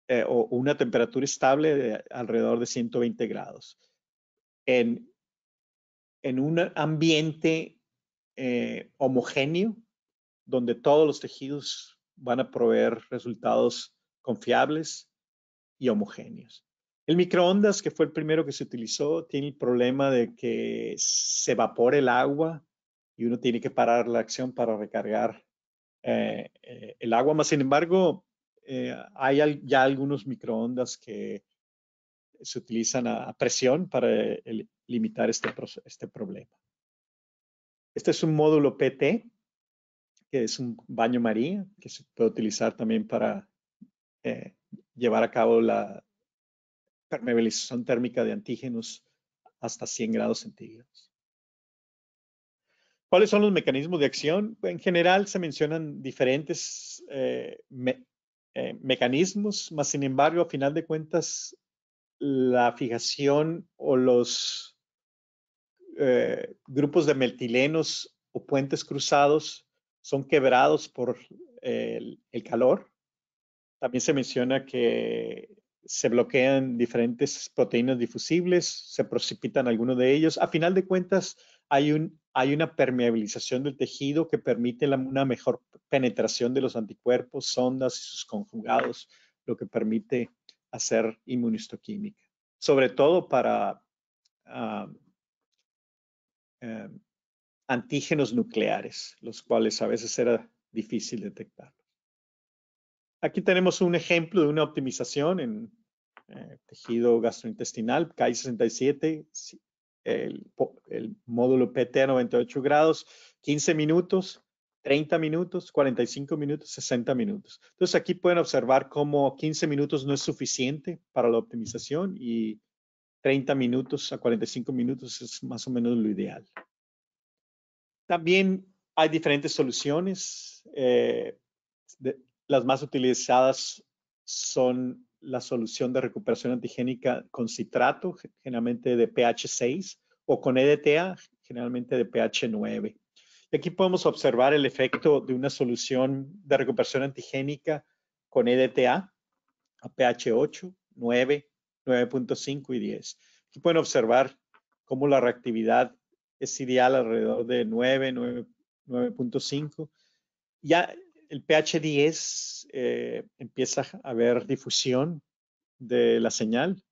eh, o una temperatura estable de alrededor de 120 grados. En en un ambiente eh, homogéneo, donde todos los tejidos van a proveer resultados confiables y homogéneos. El microondas, que fue el primero que se utilizó, tiene el problema de que se evapora el agua y uno tiene que parar la acción para recargar eh, eh, el agua. Más sin embargo, hay ya algunos microondas que se utilizan a, presión para limitar este, este problema. Este es un módulo PT, que es un baño maría, que se puede utilizar también para eh, llevar a cabo la permeabilización térmica de antígenos hasta 100 grados centígrados. ¿Cuáles son los mecanismos de acción? En general se mencionan diferentes eh, eh, mecanismos, más sin embargo, a final de cuentas, la fijación o los eh, grupos de metilenos o puentes cruzados son quebrados por el, calor. También se menciona que se bloquean diferentes proteínas difusibles, se precipitan algunos de ellos. A final de cuentas, hay, una permeabilización del tejido que permite una mejor penetración de los anticuerpos, sondas y sus conjugados, lo que permite hacer inmunistoquímica, sobre todo para ah, em, antígenos nucleares, los cuales a veces era difícil detectar. Aquí tenemos un ejemplo de una optimización en eh, tejido gastrointestinal, k 67 el, el módulo PT a 98 grados, 15 minutos, 30 minutos, 45 minutos, 60 minutos. Entonces aquí pueden observar cómo 15 minutos no es suficiente para la optimización y 30 minutos a 45 minutos es más o menos lo ideal. También hay diferentes soluciones. Eh, las más utilizadas son la solución de recuperación antigénica con citrato, generalmente de pH 6, o con EDTA, generalmente de pH 9. Aquí podemos observar el efecto de una solución de recuperación antigénica con EDTA a pH 8, 9, 9.5 y 10. Aquí pueden observar cómo la reactividad es ideal alrededor de 9, 9.5. Ya el pH 10 eh, empieza a haber difusión de la señal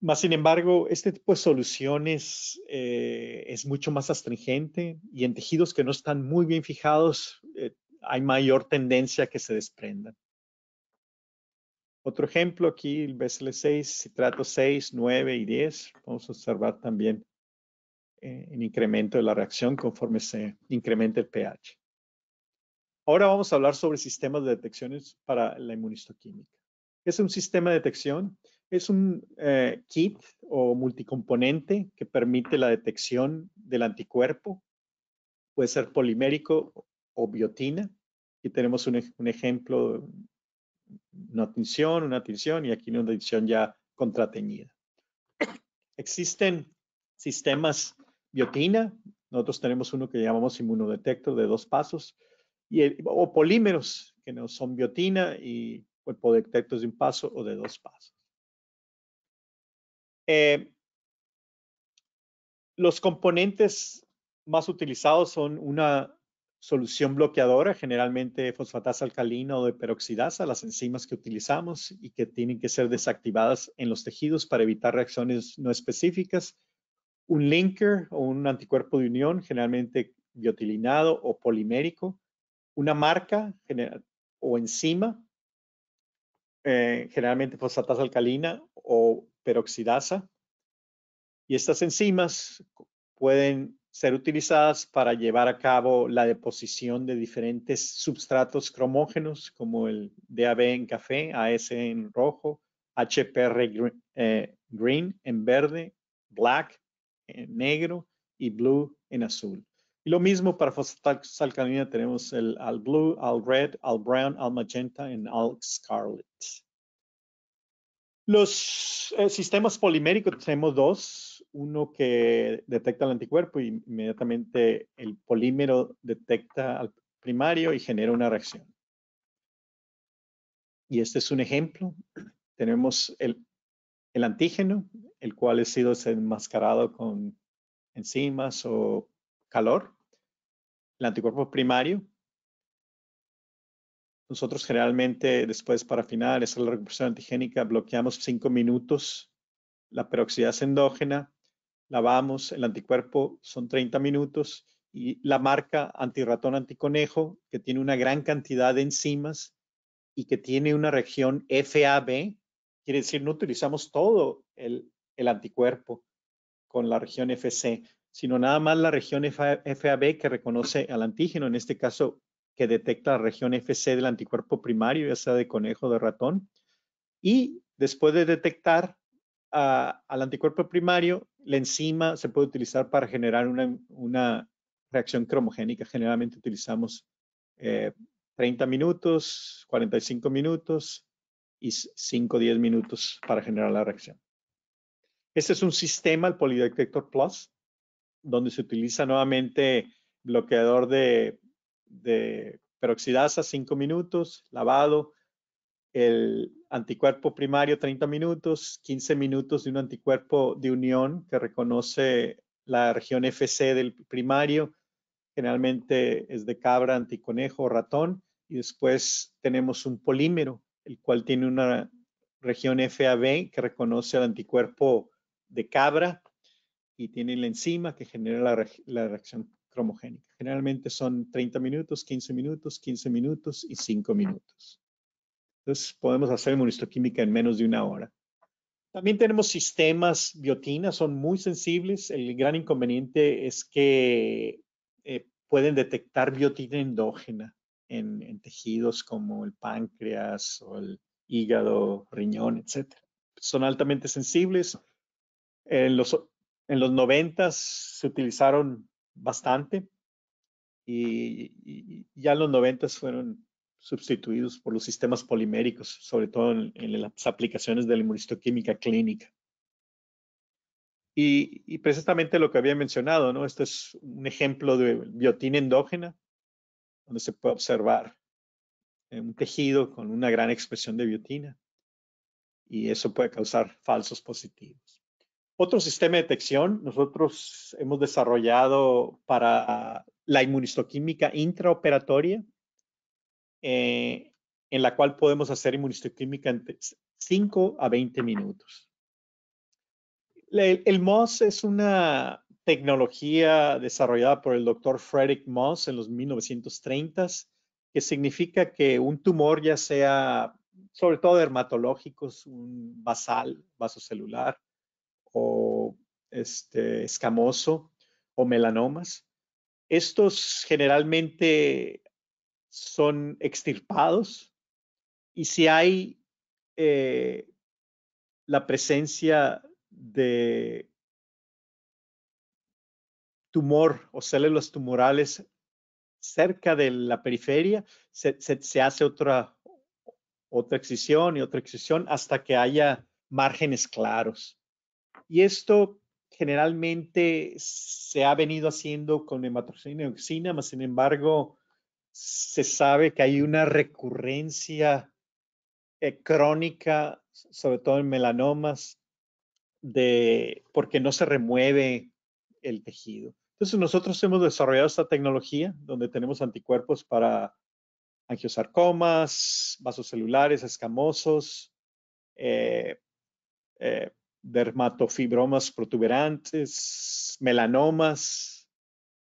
más sin embargo, este tipo de soluciones eh, es mucho más astringente y en tejidos que no están muy bien fijados eh, hay mayor tendencia a que se desprendan. Otro ejemplo aquí, el BSL6, citrato 6, 9 y 10. Vamos a observar también el eh, incremento de la reacción conforme se incrementa el pH. Ahora vamos a hablar sobre sistemas de detecciones para la inmunistoquímica. Es un sistema de detección es un eh, kit o multicomponente que permite la detección del anticuerpo. Puede ser polimérico o biotina. Aquí tenemos un, ejemplo, una tinción, una tinción y aquí una tinción ya contrateñida. Existen sistemas biotina. Nosotros tenemos uno que llamamos inmunodetector de dos pasos y o polímeros que no son biotina y cuerpo detector de un paso o de dos pasos. Eh, los componentes más utilizados son una solución bloqueadora, generalmente fosfatasa alcalina o de peroxidasa, las enzimas que utilizamos y que tienen que ser desactivadas en los tejidos para evitar reacciones no específicas. Un linker o un anticuerpo de unión, generalmente biotilinado o polimérico. Una marca o enzima, eh, generalmente fosfatasa alcalina o peroxidasa. Y estas enzimas pueden ser utilizadas para llevar a cabo la deposición de diferentes substratos cromógenos como el DAB en café, AS en rojo, HPR eh, green, en verde, black en negro y blue en azul. Y lo mismo para alcalina tenemos el al blue, al red, al brown, al magenta y al scarlet. Los eh, sistemas poliméricos tenemos dos, uno que detecta el anticuerpo y inmediatamente el polímero detecta al primario y genera una reacción. Y este es un ejemplo. Tenemos el, el antígeno, el cual ha sido enmascarado con enzimas o calor. El anticuerpo primario, nosotros generalmente después para finalizar la recuperación antigénica, bloqueamos cinco minutos la peroxidasa endógena, lavamos el anticuerpo, son 30 minutos, y la marca antirratón anticonejo, que tiene una gran cantidad de enzimas y que tiene una región FAB, quiere decir no utilizamos todo el, el anticuerpo con la región FC, sino nada más la región FAB que reconoce al antígeno, en este caso que detecta la región FC del anticuerpo primario, ya sea de conejo o de ratón. Y después de detectar al anticuerpo primario, la enzima se puede utilizar para generar una, reacción cromogénica. Generalmente utilizamos 30 eh, minutos, 45 minutos y 5 10 minutos para generar la reacción. Este es un sistema, el Polydetector Plus, donde se utiliza nuevamente bloqueador de de peroxidasa 5 minutos, lavado, el anticuerpo primario 30 minutos, 15 minutos de un anticuerpo de unión que reconoce la región FC del primario, generalmente es de cabra, anticonejo o ratón, y después tenemos un polímero, el cual tiene una región FAB que reconoce el anticuerpo de cabra y tiene la enzima que genera la, la reacción cromogénica. Generalmente son 30 minutos, 15 minutos, 15 minutos y 5 minutos. Entonces podemos hacer inmunistoquímica en menos de una hora. También tenemos sistemas biotinas, son muy sensibles. El gran inconveniente es que eh, pueden detectar biotina endógena en, tejidos como el páncreas o el hígado, riñón, etc. Son altamente sensibles. En los, en los 90 se utilizaron bastante y, ya en los 90 fueron sustituidos por los sistemas poliméricos, sobre todo en, las aplicaciones de la inmunistoquímica clínica. Y, precisamente lo que había mencionado, ¿no? Esto es un ejemplo de biotina endógena, donde se puede observar eh, un tejido con una gran expresión de biotina. Y eso puede causar falsos positivos. Otro sistema de detección, nosotros hemos desarrollado para la inmunistoquímica intraoperatoria, eh, en la cual podemos hacer inmunistoquímica en 5 a 20 minutos. El, el, MOS es una tecnología desarrollada por el doctor Frederick Moss en los 1930s, que significa que un tumor, ya sea sobre todo es un basal, vasocelular, o este, escamoso o melanomas. Estos generalmente son extirpados y si hay eh, la presencia de tumor o células tumorales cerca de la periferia, se, se hace otra, otra excisión y otra excisión hasta que haya márgenes claros. Y esto generalmente se ha venido haciendo con hematoxina y oxina, mas sin embargo, se sabe que hay una recurrencia eh, crónica, sobre todo en melanomas, de, porque no se remueve el tejido. Entonces nosotros hemos desarrollado esta tecnología donde tenemos anticuerpos para angiosarcomas, vasos celulares, escamosos, eh, eh, dermatofibromas protuberantes, melanomas,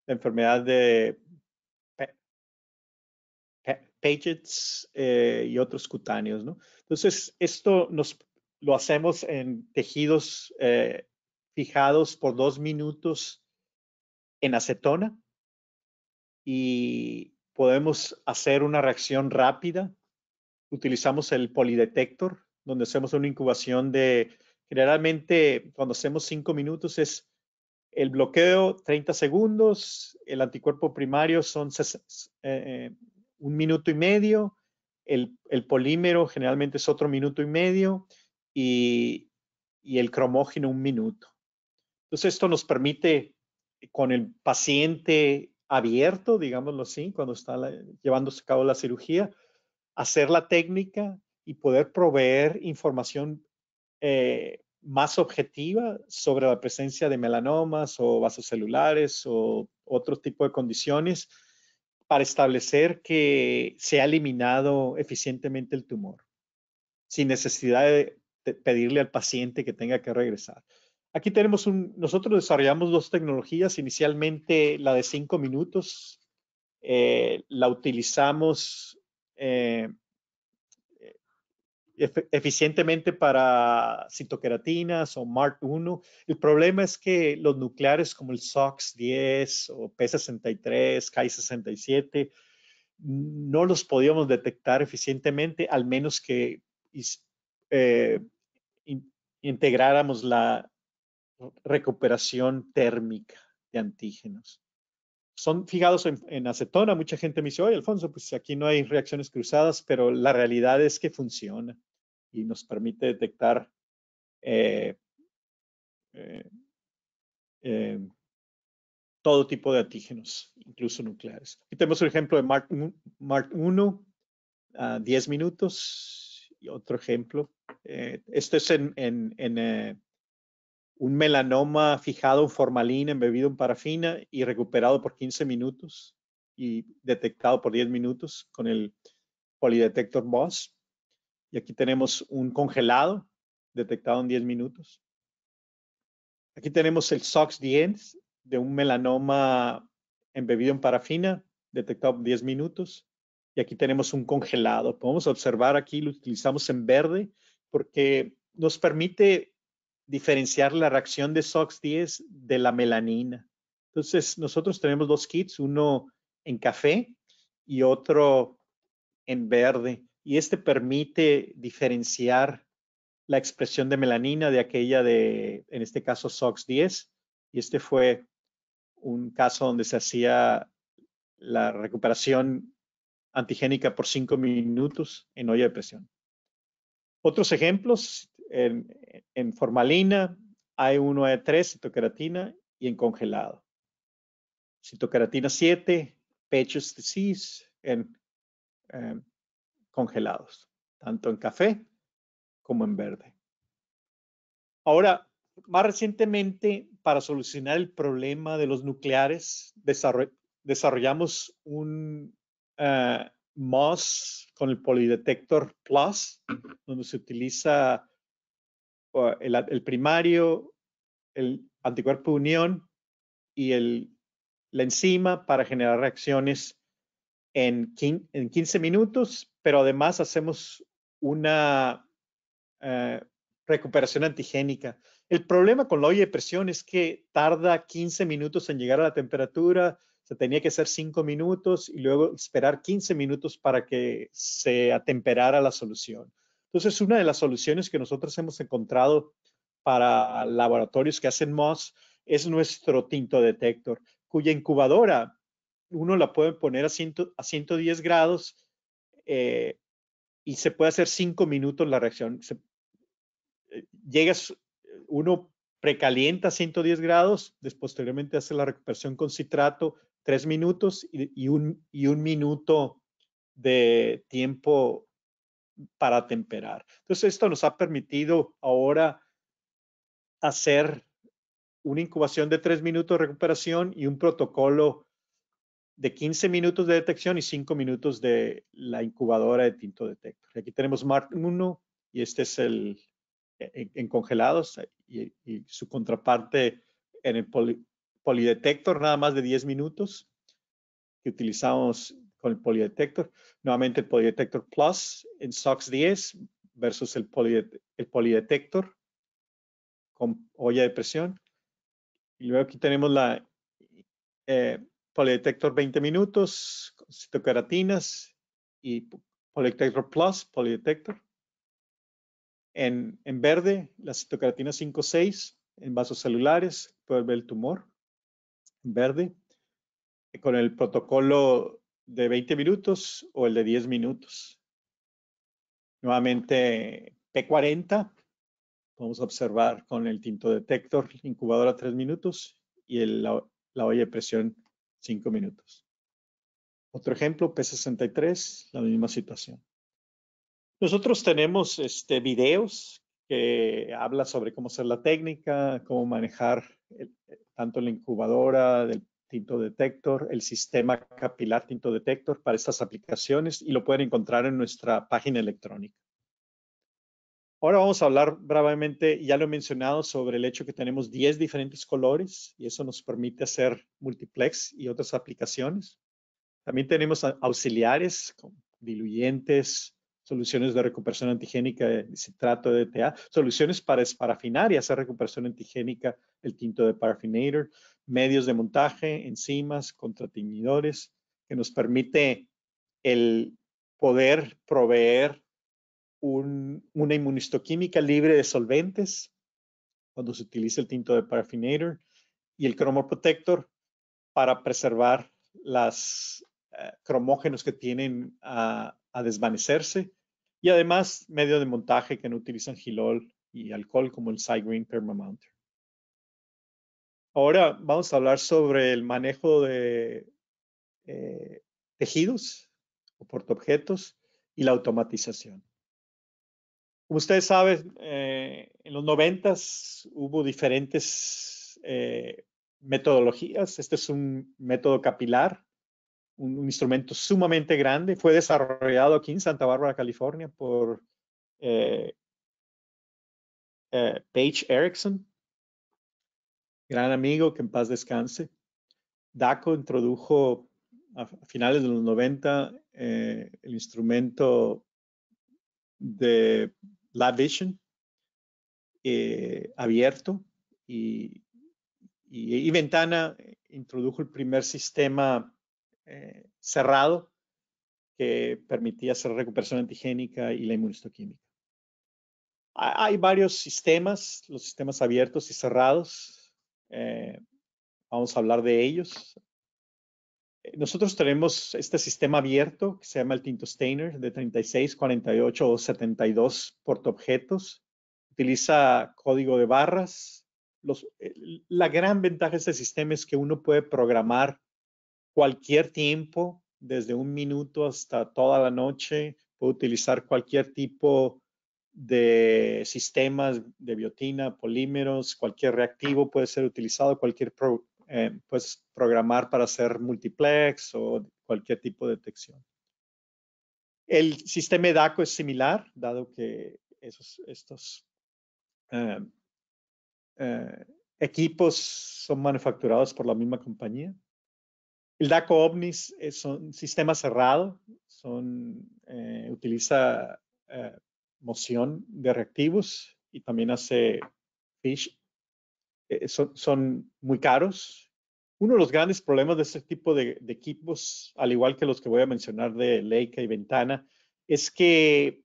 enfermedad de Pagets eh, y otros cutáneos. ¿no? Entonces, esto nos lo hacemos en tejidos eh, fijados por dos minutos en acetona y podemos hacer una reacción rápida. Utilizamos el polidetector, donde hacemos una incubación de Generalmente, cuando hacemos cinco minutos es el bloqueo 30 segundos, el anticuerpo primario son eh, eh, un minuto y medio, el, polímero generalmente es otro minuto y medio y, el cromógeno un minuto. Entonces esto nos permite con el paciente abierto, digámoslo así, cuando está llevándose a cabo la cirugía, hacer la técnica y poder proveer información eh, más objetiva sobre la presencia de melanomas o vasocelulares o otro tipo de condiciones para establecer que se ha eliminado eficientemente el tumor, sin necesidad de pedirle al paciente que tenga que regresar. Aquí tenemos un, nosotros desarrollamos dos tecnologías, inicialmente la de cinco minutos, eh, la utilizamos eh, eficientemente para citoqueratinas o MART1. El problema es que los nucleares como el SOX10 o P63, Ki67, no los podíamos detectar eficientemente, al menos que eh, integráramos la recuperación térmica de antígenos son fijados en, acetona. Mucha gente me dice, oye, Alfonso, pues aquí no hay reacciones cruzadas, pero la realidad es que funciona y nos permite detectar eh, eh, eh, todo tipo de antígenos, incluso nucleares. Aquí tenemos un ejemplo de MART, I, 1, a 10 minutos, y otro ejemplo. esto es en un melanoma fijado en formalina, embebido en parafina y recuperado por 15 minutos y detectado por 10 minutos con el polidetector BOSS. Y aquí tenemos un congelado detectado en 10 minutos. Aquí tenemos el SOX-10 de un melanoma embebido en parafina, detectado en 10 minutos. Y aquí tenemos un congelado. Podemos observar aquí, lo utilizamos en verde porque nos permite diferenciar la reacción de SOX10 de la melanina. Entonces, nosotros tenemos dos kits, uno en café y otro en verde. Y este permite diferenciar la expresión de melanina de aquella de, en este caso, SOX10. Y este fue un caso donde se hacía la recuperación antigénica por cinco minutos en olla de presión. Otros ejemplos, en, formalina, hay 1 e 3 citokeratina, y en congelado. Citoqueratina 7, Pechos disease, en em, congelados, tanto en café como en verde. Ahora, más recientemente, para solucionar el problema de los nucleares, desarrollamos un eh, MOS con el PoliDetector Plus, donde se utiliza el, primario, el anticuerpo unión y el, la enzima para generar reacciones en, en 15 minutos, pero además hacemos una eh, recuperación antigénica. El problema con la olla de presión es que tarda 15 minutos en llegar a la temperatura, se tenía que hacer 5 minutos y luego esperar 15 minutos para que se atemperara la solución. Entonces, una de las soluciones que nosotros hemos encontrado para laboratorios que hacen MOS es nuestro tinto detector, cuya incubadora uno la puede poner a, a 110 grados eh, y se puede hacer cinco minutos la reacción. Eh, llegas, uno precalienta a 110 grados, después posteriormente hace la recuperación con citrato, tres minutos un, y un minuto de tiempo para temperar. Entonces, esto nos ha permitido ahora hacer una incubación de tres minutos de recuperación y un protocolo de 15 minutos de detección y 5 minutos de la incubadora de Tinto Detector. Aquí tenemos Mark 1 y este es el en, congelados y, su contraparte en el polidetector, nada más de 10 minutos, que utilizamos con el polydetector. Nuevamente el polydetector plus en SOX 10 versus el, poli el polydetector con olla de presión. Y luego aquí tenemos la eh, polydetector 20 minutos, citocaratinas y polydetector plus, polydetector. En, en verde, la citocaratina 5-6 en vasos celulares, puede ver el tumor en verde. Con el protocolo de 20 minutos o el de 10 minutos. Nuevamente P40, vamos a observar con el tinto detector, incubadora 3 minutos y el, la, olla de presión 5 minutos. Otro ejemplo, P63, la misma situación. Nosotros tenemos este, videos que habla sobre cómo hacer la técnica, cómo manejar tanto la incubadora del Tinto Detector, el sistema capilar Tinto Detector para estas aplicaciones y lo pueden encontrar en nuestra página electrónica. Ahora vamos a hablar brevemente, ya lo he mencionado, sobre el hecho que tenemos 10 diferentes colores y eso nos permite hacer multiplex y otras aplicaciones. También tenemos auxiliares, diluyentes, soluciones de recuperación antigénica, citrato eh, de DTA, soluciones para esparafinar y hacer recuperación antigénica, el tinto de parafinator, medios de montaje, enzimas, contratiñidores, que nos permite el poder proveer una inmunistoquímica libre de solventes cuando se utiliza el tinto de paraffinator y el cromoprotector para preservar las eh, cromógenos que tienen a... Ah, a desvanecerse y además medio de montaje que no utilizan gilol y alcohol como el Cygreen Permamounter. Ahora vamos a hablar sobre el manejo de eh, tejidos o portaobjetos y la automatización. Como ustedes saben, eh, en los noventas hubo diferentes eh, metodologías. Este es un método capilar un, instrumento sumamente grande. Fue desarrollado aquí en Santa Bárbara, California, por eh, eh, Paige Erickson, gran amigo, que en paz descanse. DACO introdujo a finales de los 90 eh, el instrumento de Live Vision abierto y Ventana introdujo el primer sistema eh, cerrado que permitía hacer recuperación antigénica y la inmunistoquímica. Hay varios sistemas, los sistemas abiertos y cerrados. Eh, vamos a hablar de ellos. Eh, nosotros tenemos este sistema abierto que se llama el Tinto Stainer de 36, 48 o 72 portaobjetos. Utiliza código de barras. la gran ventaja de este sistema es que uno puede programar cualquier tiempo, desde un minuto hasta toda la noche. puede utilizar cualquier tipo de sistemas de biotina, polímeros, cualquier reactivo puede ser utilizado, cualquier pro, eh, programar para hacer multiplex o cualquier tipo de detección. El sistema DACO es similar, dado que esos, estos eh, eh, equipos son manufacturados por la misma compañía. El DACO OVNIS es un sistema cerrado, son, eh, utiliza eh, moción de reactivos y también hace fish. Eh, son, muy caros. Uno de los grandes problemas de este tipo de, equipos, al igual que los que voy a mencionar de Leica y Ventana, es que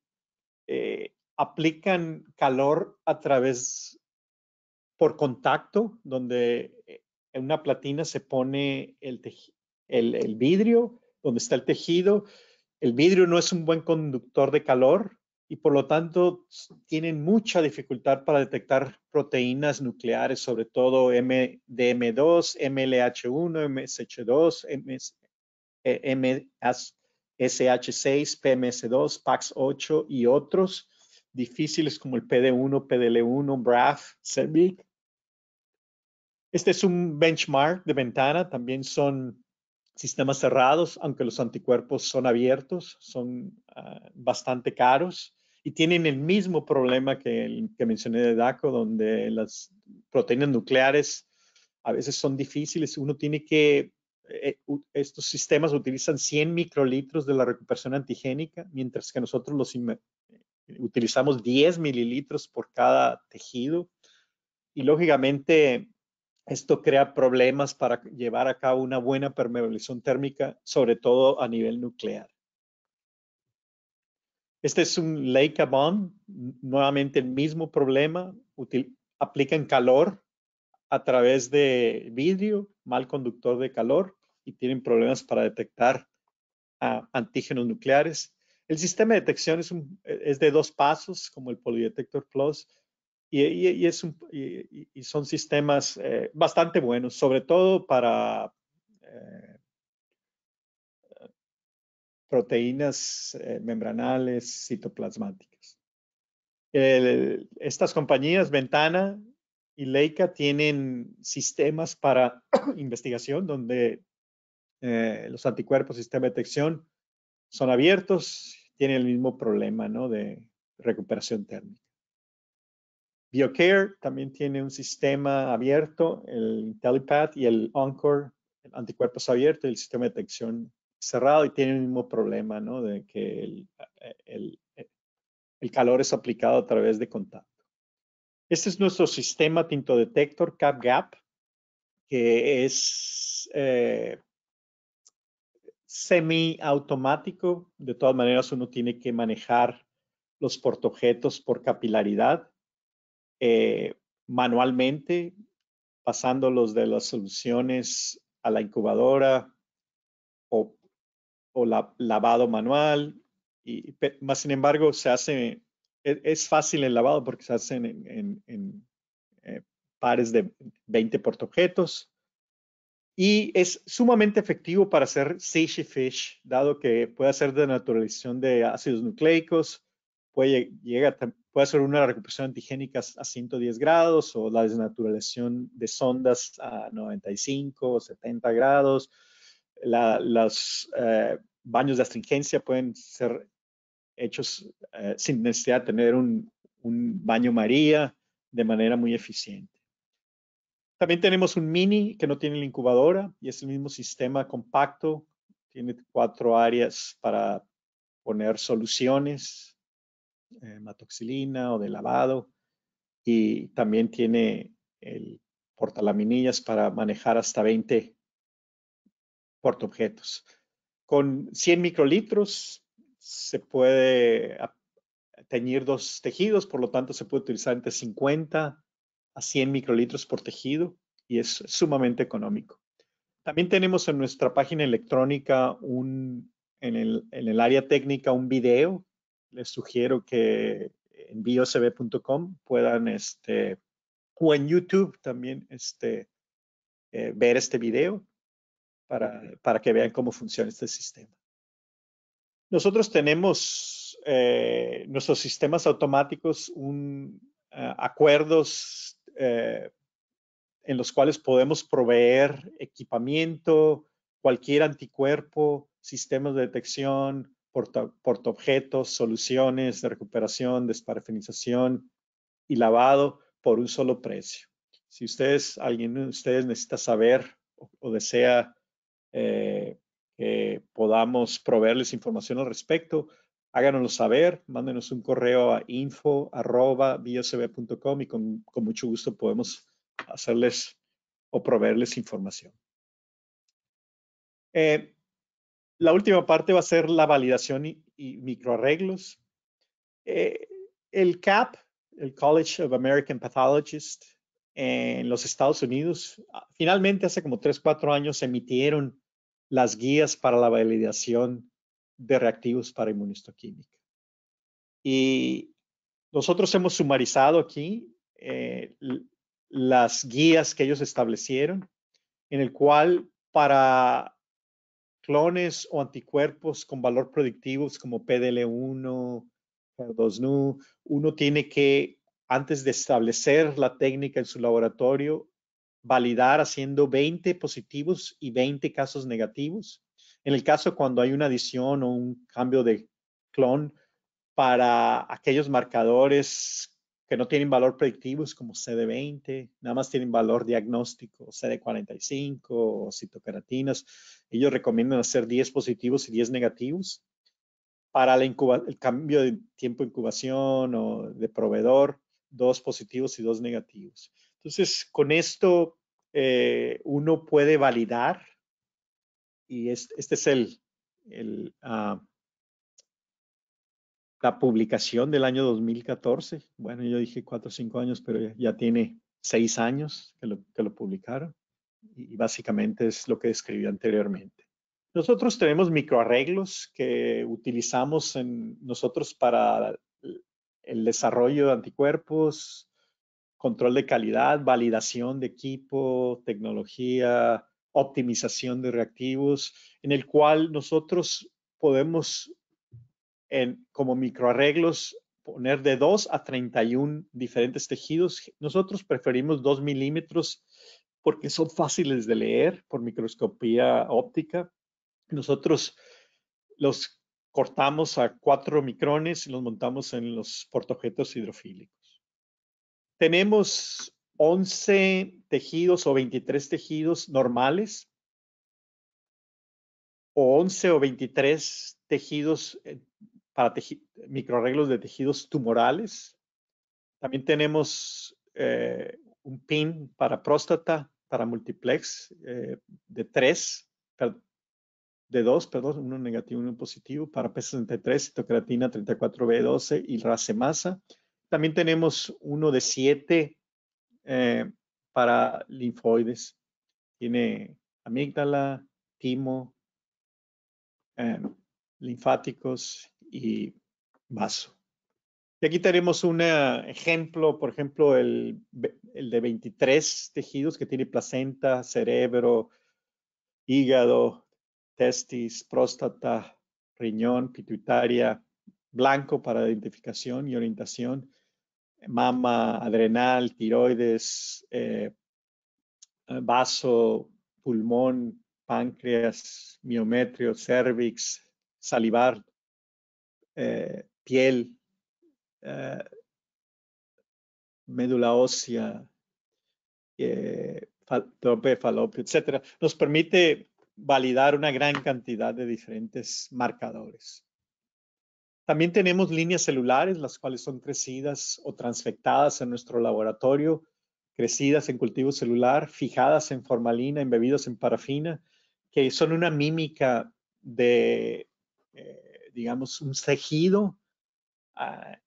aplican calor a través por contacto, donde en una platina se pone el, tejido el, vidrio, donde está el tejido. El vidrio no es un buen conductor de calor y por lo tanto tienen mucha dificultad para detectar proteínas nucleares, sobre todo MDM2, MLH1, MSH2, MSH6, PMS2, PAX8 y otros difíciles como el PD1, PDL1, BRAF, CEBIC. Este es un benchmark de ventana, también son sistemas cerrados, aunque los anticuerpos son abiertos, son ah, bastante caros y tienen el mismo problema que que mencioné de DACO, donde las proteínas nucleares a veces son difíciles. Uno tiene que, eh, estos sistemas utilizan 100 microlitros de la recuperación antigénica, mientras que nosotros los utilizamos 10 mililitros por cada tejido. Y lógicamente esto crea problemas para llevar a cabo una buena permeabilización térmica, sobre todo a nivel nuclear. Este es un Leica bond, nuevamente el mismo problema, aplican calor a través de vidrio, mal conductor de calor y tienen problemas para detectar ah, antígenos nucleares. El sistema de detección es, es de dos pasos, como el Polydetector Plus, y, son sistemas eh, bastante buenos, sobre todo para eh, proteínas eh, membranales citoplasmáticas. estas compañías, Ventana y Leica, tienen sistemas para investigación donde los anticuerpos, sistema de detección, son abiertos, tienen el mismo problema de recuperación térmica. BioCare también tiene un sistema abierto, el IntelliPath y el Encore, el anticuerpos abierto y el sistema de detección cerrado y tiene el mismo problema, ¿no? De que eh, eh, el, calor es aplicado a través de contacto. Este es nuestro sistema Tinto Detector CapGap, que es semiautomático. Eh, semi-automático. De todas maneras, uno tiene que manejar los portojetos por capilaridad eh, manualmente, pasándolos de las soluciones a la incubadora o, lavado manual. Y, más sin embargo, se hace, e, es, fácil el lavado porque se hacen en, eh, pares de 20 objetos Y es sumamente efectivo para hacer seiche Fish, dado que puede hacer de naturalización de ácidos nucleicos, puede, llega, puede hacer una recuperación antigénica a 110 grados o la desnaturalización de sondas a 95 o 70 grados. los eh, baños de astringencia pueden ser hechos eh, sin necesidad de tener un, un baño María de manera muy eficiente. También tenemos un mini que no tiene la incubadora y es el mismo sistema compacto. Tiene cuatro áreas para poner soluciones hematoxilina eh, o de lavado y también tiene el portalaminillas para manejar hasta 20 portaobjetos. Con 100 microlitros se puede teñir dos tejidos, por lo tanto se puede utilizar entre 50 a 100 microlitros por tejido y es sumamente económico. También tenemos en nuestra página electrónica un, en el, en el área técnica un video les sugiero que en biocb.com puedan, este, o en YouTube también, este, eh, ver este video para, que vean cómo funciona este sistema. Nosotros tenemos eh, nuestros sistemas automáticos, eh, acuerdos en los cuales podemos proveer equipamiento, cualquier anticuerpo, sistemas de detección, porta, portaobjetos, soluciones de recuperación, desparafinización y lavado por un solo precio. Si ustedes, alguien de ustedes necesita saber o, desea eh, que podamos proveerles información al respecto, háganoslo saber, mándenos un correo a info.biocb.com y con, mucho gusto podemos hacerles o proveerles información. Eh, la última parte va a ser la validación y, microarreglos. Eh, el CAP, el College of American Pathologists, en los Estados Unidos, ah, finalmente hace como 3, cuatro años emitieron las guías para la validación de reactivos para inmunistoquímica. Y nosotros hemos sumarizado aquí eh, las guías que ellos establecieron, en el cual para clones o anticuerpos con valor predictivos como pdl 1 p PER2NU, uno tiene que, antes de establecer la técnica en su laboratorio, validar haciendo 20 positivos y 20 casos negativos. En el caso cuando hay una adición o un cambio de clon para aquellos marcadores que no tienen valor predictivo, es como CD20, nada más tienen valor diagnóstico, CD45 o citocaratinas. Ellos recomiendan hacer 10 positivos y 10 negativos. Para la el cambio de tiempo de incubación o de proveedor, dos positivos y dos negativos. Entonces, con esto eh, uno puede validar, y este es el, ah, la publicación del año 2014. Bueno, yo dije cuatro o cinco años, pero ya, tiene seis años que lo, publicaron y, básicamente es lo que describí anteriormente. Nosotros tenemos microarreglos que utilizamos en nosotros para el desarrollo de anticuerpos, control de calidad, validación de equipo, tecnología, optimización de reactivos, en el cual nosotros podemos como microarreglos poner de 2 a 31 diferentes tejidos. Nosotros preferimos 2 milímetros porque son fáciles de leer por microscopía óptica. Nosotros los cortamos a 4 micrones y los montamos en los portaobjetos hidrofílicos. Tenemos 11 tejidos o 23 tejidos normales o 11 o 23 tejidos para microarreglos de tejidos tumorales. También tenemos eh, un pin para próstata, para multiplex eh, de 3, de 2, perdón, uno negativo, uno positivo, para P63, citocreatina 34B12 y racemasa. También tenemos uno de 7 eh, para linfoides. Tiene amígdala, timo, em, linfáticos y vaso. Y aquí tenemos un ejemplo, por ejemplo, el, de 23 tejidos que tiene placenta, cerebro, hígado, testis, próstata, riñón, pituitaria, blanco para identificación y orientación, mama, adrenal, tiroides, eh, eh, vaso, pulmón, páncreas, miometrio, cervix, salivar, eh, piel, eh, médula ósea, eh, tropefalopio, etcétera, nos permite validar una gran cantidad de diferentes marcadores. También tenemos líneas celulares, las cuales son crecidas o transfectadas en nuestro laboratorio, crecidas en cultivo celular, fijadas en formalina, embebidas en parafina, que son una mímica de digamos, un tejido. Ah,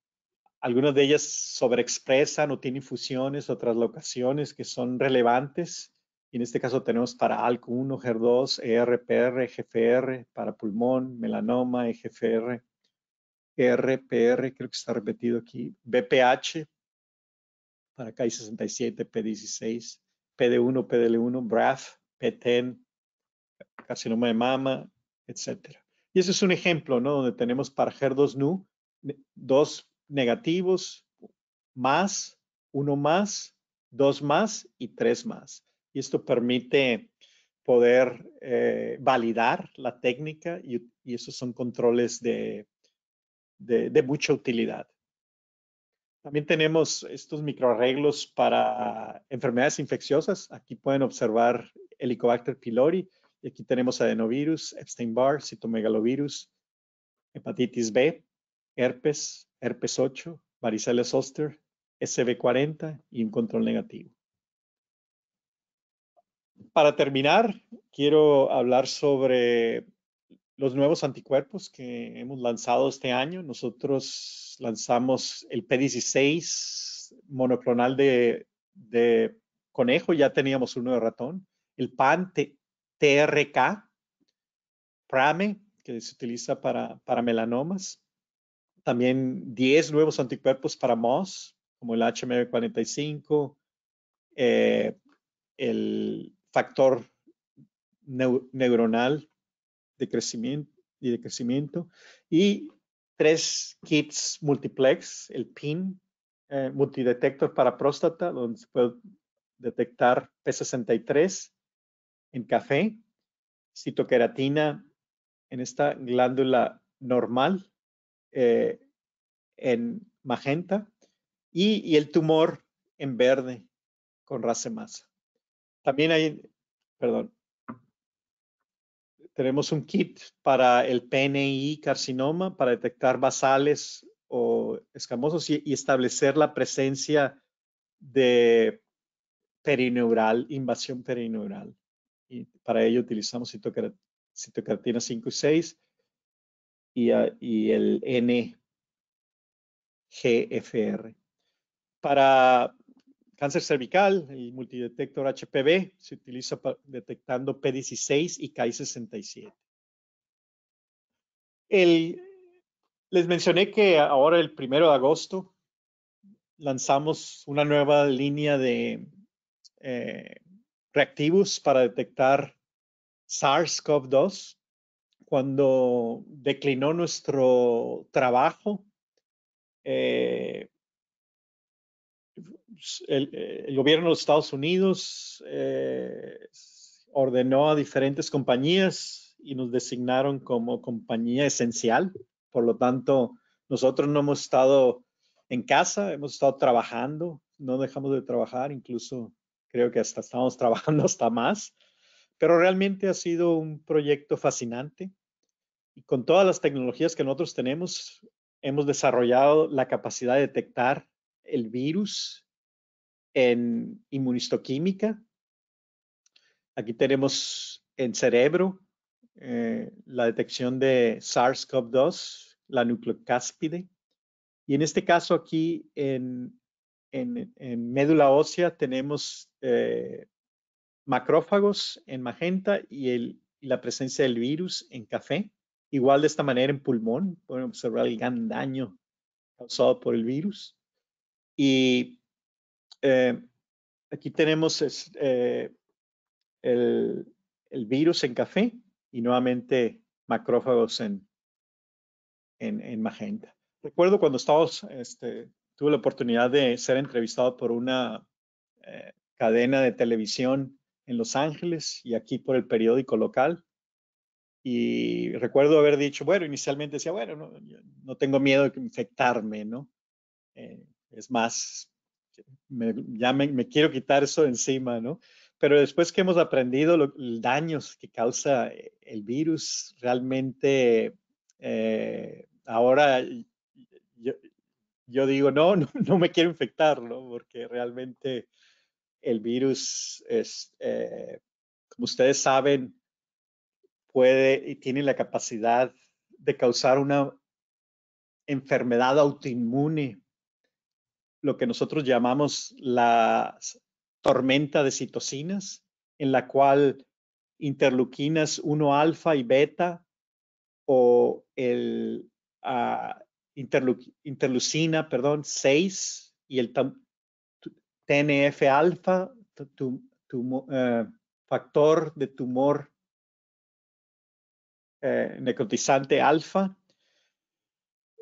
algunas de ellas sobreexpresan o tienen fusiones otras traslocaciones que son relevantes. Y en este caso tenemos para ALK1, HER2, ERPR, EGFR, para pulmón, melanoma, EGFR, ERPR, creo que está repetido aquí, BPH, para KI67, P16, PD1, PDL1, BRAF, P10, carcinoma de mama, etcétera. Y ese es un ejemplo, ¿no? Donde tenemos her 2 nu, dos negativos, más, uno más, dos más y tres más. Y esto permite poder eh, validar la técnica y, esos son controles de, de, de mucha utilidad. También tenemos estos microarreglos para enfermedades infecciosas. Aquí pueden observar Helicobacter pylori. Y aquí tenemos adenovirus, Epstein-Barr, citomegalovirus, hepatitis B, herpes, herpes 8, varicela zoster, SB40 y un control negativo. Para terminar, quiero hablar sobre los nuevos anticuerpos que hemos lanzado este año. Nosotros lanzamos el P16 monoclonal de, conejo, ya teníamos uno de ratón, el Pante TRK, PRAME, que se utiliza para, para melanomas. También 10 nuevos anticuerpos para MOS, como el HMR45, eh, el factor neuronal de crecimiento y de crecimiento y tres kits multiplex, el PIN, eh, multidetector para próstata, donde se puede detectar P63 en café, citoqueratina en esta glándula normal, eh, en magenta, y, el tumor en verde con masa. También hay, perdón, tenemos un kit para el PNI carcinoma para detectar basales o escamosos y establecer la presencia de perineural, invasión perineural y para ello utilizamos citocartina 5 y 6 y, y el NGFR. Para cáncer cervical, el multidetector HPV se utiliza detectando P16 y KI67. les mencioné que ahora el primero de agosto lanzamos una nueva línea de eh, reactivos para detectar SARS-CoV-2 cuando declinó nuestro trabajo, eh, el, gobierno de Estados Unidos eh, ordenó a diferentes compañías y nos designaron como compañía esencial. Por lo tanto, nosotros no hemos estado en casa, hemos estado trabajando, no dejamos de trabajar, incluso creo que hasta estamos trabajando hasta más, pero realmente ha sido un proyecto fascinante y con todas las tecnologías que nosotros tenemos, hemos desarrollado la capacidad de detectar el virus en inmunistoquímica. Aquí tenemos en cerebro eh, la detección de SARS-CoV-2, la nucleocáspide. Y en este caso aquí en en, médula ósea tenemos eh, macrófagos en magenta y, el, la presencia del virus en café. Igual de esta manera en pulmón, pueden observar el gran daño causado por el virus. Y eh, aquí tenemos eh, el, el, virus en café y nuevamente macrófagos en, en, en magenta. Recuerdo cuando estábamos este, tuve la oportunidad de ser entrevistado por una eh, cadena de televisión en Los Ángeles y aquí por el periódico local. Y recuerdo haber dicho, bueno, inicialmente decía, bueno, no, tengo miedo de infectarme, ¿no? Eh, es más, me, ya me, quiero quitar eso encima, ¿no? Pero después que hemos aprendido los daños que causa el virus, realmente eh, ahora yo, yo digo, no, no, me quiero infectar, ¿no? Porque realmente el virus es, eh, como ustedes saben, puede y tiene la capacidad de causar una enfermedad autoinmune, lo que nosotros llamamos la tormenta de citocinas, en la cual interleuquinas 1 alfa y beta o el, ah, interlucina, perdón, 6 y el TNF alfa, eh, factor de tumor eh, necrotizante alfa.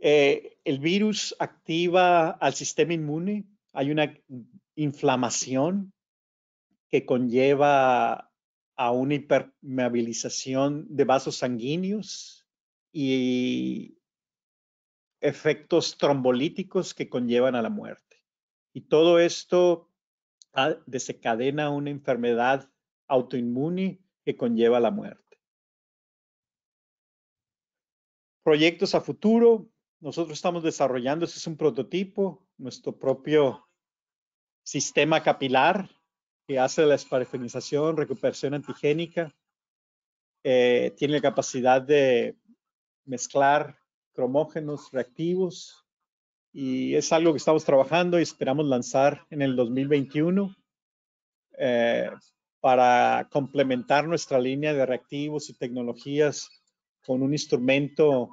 Eh, el virus activa al sistema inmune, hay una inflamación que conlleva a una hipermeabilización de vasos sanguíneos y efectos trombolíticos que conllevan a la muerte. Y todo esto ah, desencadena una enfermedad autoinmune que conlleva la muerte. Proyectos a futuro. Nosotros estamos desarrollando, este es un prototipo, nuestro propio sistema capilar que hace la esparefinización, recuperación antigénica. Eh, tiene la capacidad de mezclar cromógenos reactivos y es algo que estamos trabajando y esperamos lanzar en el 2021 eh, para complementar nuestra línea de reactivos y tecnologías con un instrumento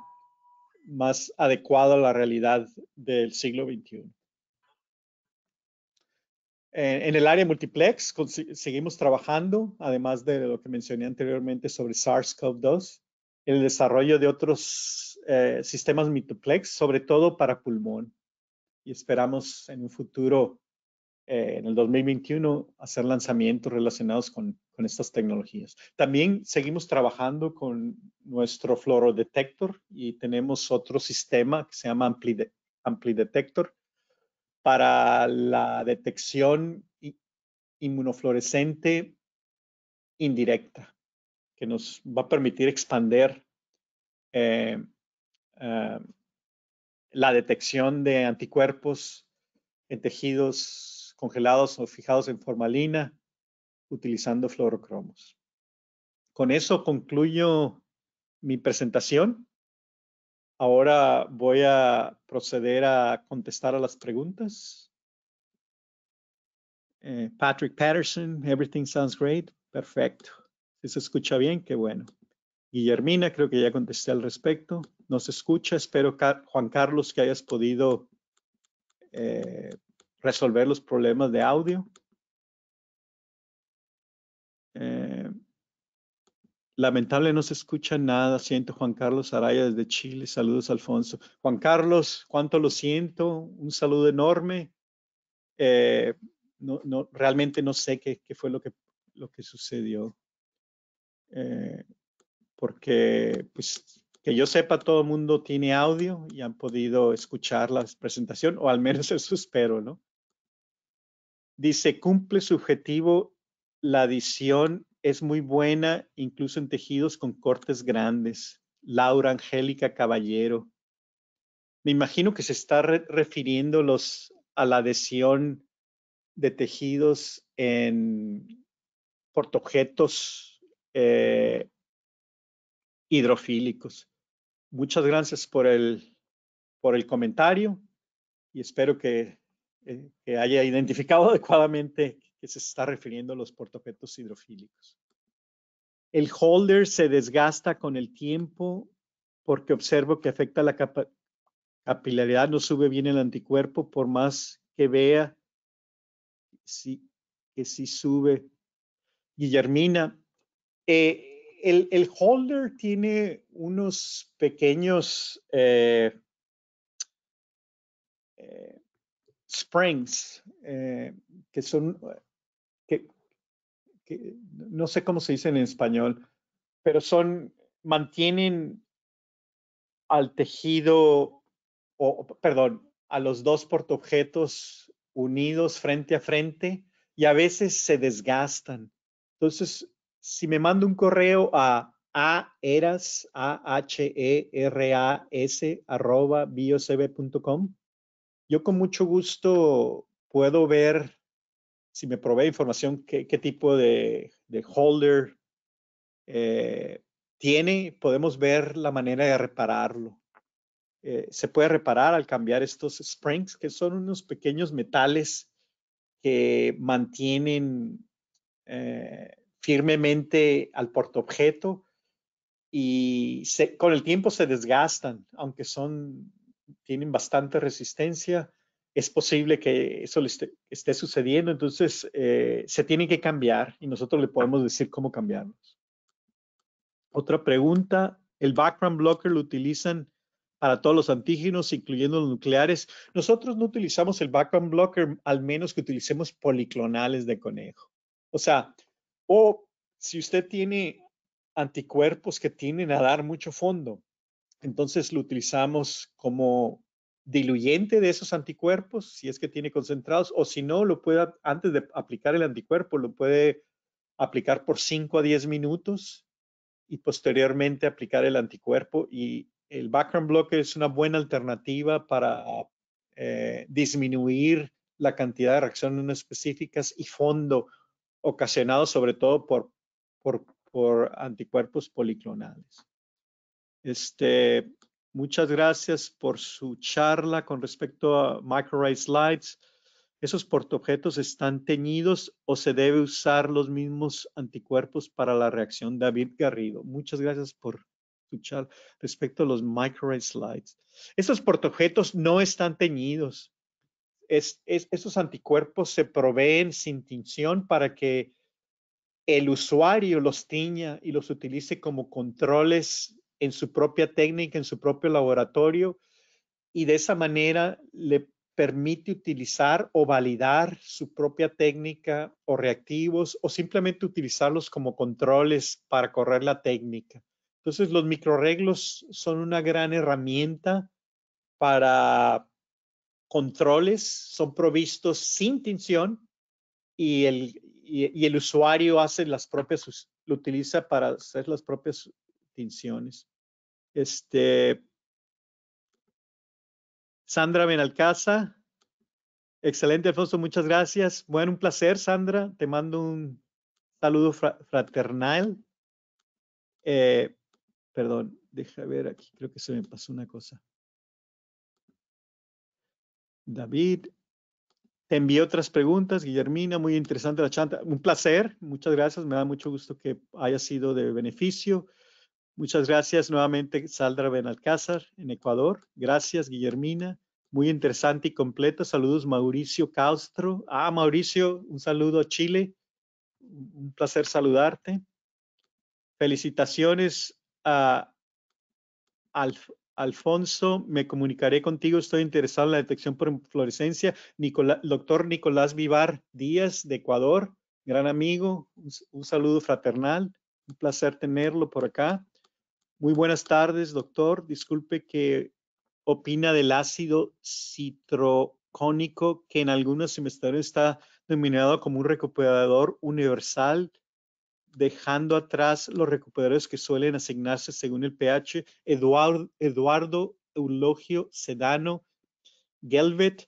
más adecuado a la realidad del siglo XXI. En, el área multiplex seguimos trabajando, además de lo que mencioné anteriormente sobre SARS-CoV-2 el desarrollo de otros eh, sistemas mitoplex, sobre todo para pulmón. Y esperamos en un futuro, eh, en el 2021, hacer lanzamientos relacionados con, estas tecnologías. También seguimos trabajando con nuestro fluorodetector y tenemos otro sistema que se llama Amplidetector para la detección inmunofluorescente indirecta que nos va a permitir expander eh, eh, la detección de anticuerpos en tejidos congelados o fijados en formalina utilizando fluorocromos. Con eso concluyo mi presentación. Ahora voy a proceder a contestar a las preguntas. Eh, Patrick Patterson, everything sounds great. Perfecto se escucha bien, qué bueno. Guillermina, creo que ya contesté al respecto. Nos escucha. Espero, Juan Carlos, que hayas podido eh, resolver los problemas de audio. Eh, lamentable no se escucha nada. Siento Juan Carlos Araya desde Chile. Saludos, Alfonso. Juan Carlos, cuánto lo siento. Un saludo enorme. Eh, no, no, realmente no sé qué, qué fue lo que, lo que sucedió. Eh, porque pues que yo sepa todo el mundo tiene audio y han podido escuchar la presentación, o al menos eso espero, ¿no? Dice, cumple su objetivo, la adición es muy buena, incluso en tejidos con cortes grandes. Laura Angélica Caballero. Me imagino que se está refiriendo los, a la adhesión de tejidos en portojetos, eh, hidrofílicos. Muchas gracias por el, por el comentario y espero que, eh, haya identificado adecuadamente que se está refiriendo a los portaobjetos hidrofílicos. El holder se desgasta con el tiempo porque observo que afecta la capilaridad, no sube bien el anticuerpo por más que vea que sí sube. Guillermina, eh, el, holder tiene unos pequeños eh, eh, springs que son, que, no sé cómo se dicen en español, pero son, mantienen al tejido, o perdón, a los dos portaobjetos unidos frente a frente y a veces se desgastan. Entonces, si me mando un correo a aeras a h e r a s arroba biocb.com, yo con mucho gusto puedo ver si me provee información qué, tipo de, holder eh, tiene, podemos ver la manera de repararlo. Eh, se puede reparar al cambiar estos springs, que son unos pequeños metales que mantienen eh, firmemente al objeto y con el tiempo se desgastan, aunque son, tienen bastante resistencia, es posible que eso le esté, sucediendo, entonces eh, se tienen que cambiar y nosotros le podemos decir cómo cambiarlos. Otra pregunta, ¿el background blocker lo utilizan para todos los antígenos, incluyendo los nucleares? Nosotros no utilizamos el background blocker, al menos que utilicemos policlonales de conejo. O sea, o si usted tiene anticuerpos que tienen a dar mucho fondo, entonces lo utilizamos como diluyente de esos anticuerpos, si es que tiene concentrados, o si no, lo puede, antes de aplicar el anticuerpo, lo puede aplicar por 5 a 10 minutos y posteriormente aplicar el anticuerpo. Y el background blocker es una buena alternativa para eh, disminuir la cantidad de reacciones específicas y fondo ocasionado sobre todo por, por, por anticuerpos policlonales. Este, muchas gracias por su charla con respecto a microarray Slides. ¿Esos portaobjetos están teñidos o se debe usar los mismos anticuerpos para la reacción? David Garrido, muchas gracias por su charla respecto a los microarray Slides. Esos portaobjetos no están teñidos esos anticuerpos se proveen sin tinción para que el usuario los tiña y los utilice como controles en su propia técnica, en su propio laboratorio, y de esa manera le permite utilizar o validar su propia técnica o reactivos o simplemente utilizarlos como controles para correr la técnica. Entonces los microreglos son una gran herramienta para controles son provistos sin tinción y el, el usuario hace las propias, lo utiliza para hacer las propias tinciones. Este, Sandra Benalcaza, excelente Alfonso, muchas gracias. Bueno, un placer Sandra, te mando un saludo fraternal. Eh, perdón, deja ver aquí, creo que se me pasó una cosa. David. Te envío otras preguntas, Guillermina, muy interesante la chanta. Un placer, muchas gracias, me da mucho gusto que haya sido de beneficio. Muchas gracias nuevamente, Saldra Benalcázar, en Ecuador. Gracias, Guillermina, muy interesante y completa. Saludos, Mauricio Castro. Ah, Mauricio, un saludo a Chile. Un placer saludarte. Felicitaciones a, Alfonso, me comunicaré contigo, estoy interesado en la detección por inflorescencia. doctor Nicolás Vivar Díaz de Ecuador, gran amigo, un, saludo fraternal, un placer tenerlo por acá. Muy buenas tardes, doctor. Disculpe que opina del ácido citrocónico que en algunos semestres está denominado como un recuperador universal dejando atrás los recuperadores que suelen asignarse según el pH, Eduardo, Eduardo Eulogio Sedano Gelvet.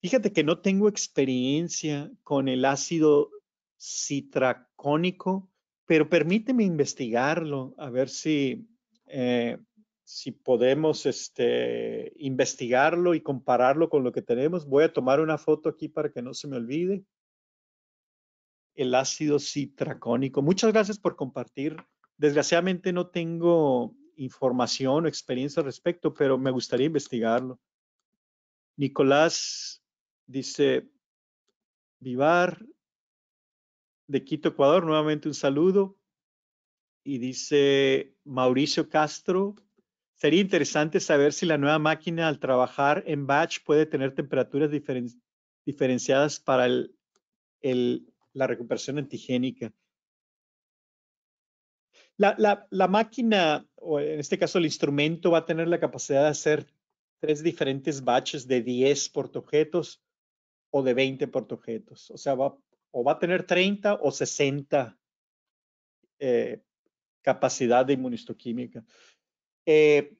Fíjate que no tengo experiencia con el ácido citracónico, pero permíteme investigarlo, a ver si, eh, si podemos este, investigarlo y compararlo con lo que tenemos. Voy a tomar una foto aquí para que no se me olvide el ácido citracónico. Muchas gracias por compartir. Desgraciadamente no tengo información o experiencia al respecto, pero me gustaría investigarlo. Nicolás dice, Vivar de Quito, Ecuador, nuevamente un saludo. Y dice Mauricio Castro, sería interesante saber si la nueva máquina al trabajar en batch puede tener temperaturas diferenciadas para el la recuperación antigénica. La, la, máquina, o en este caso el instrumento, va a tener la capacidad de hacer tres diferentes batches de 10 portaobjetos... o de 20 portaobjetos, O sea, va, o va a tener 30 o 60 eh, capacidad de inmunistoquímica. Eh,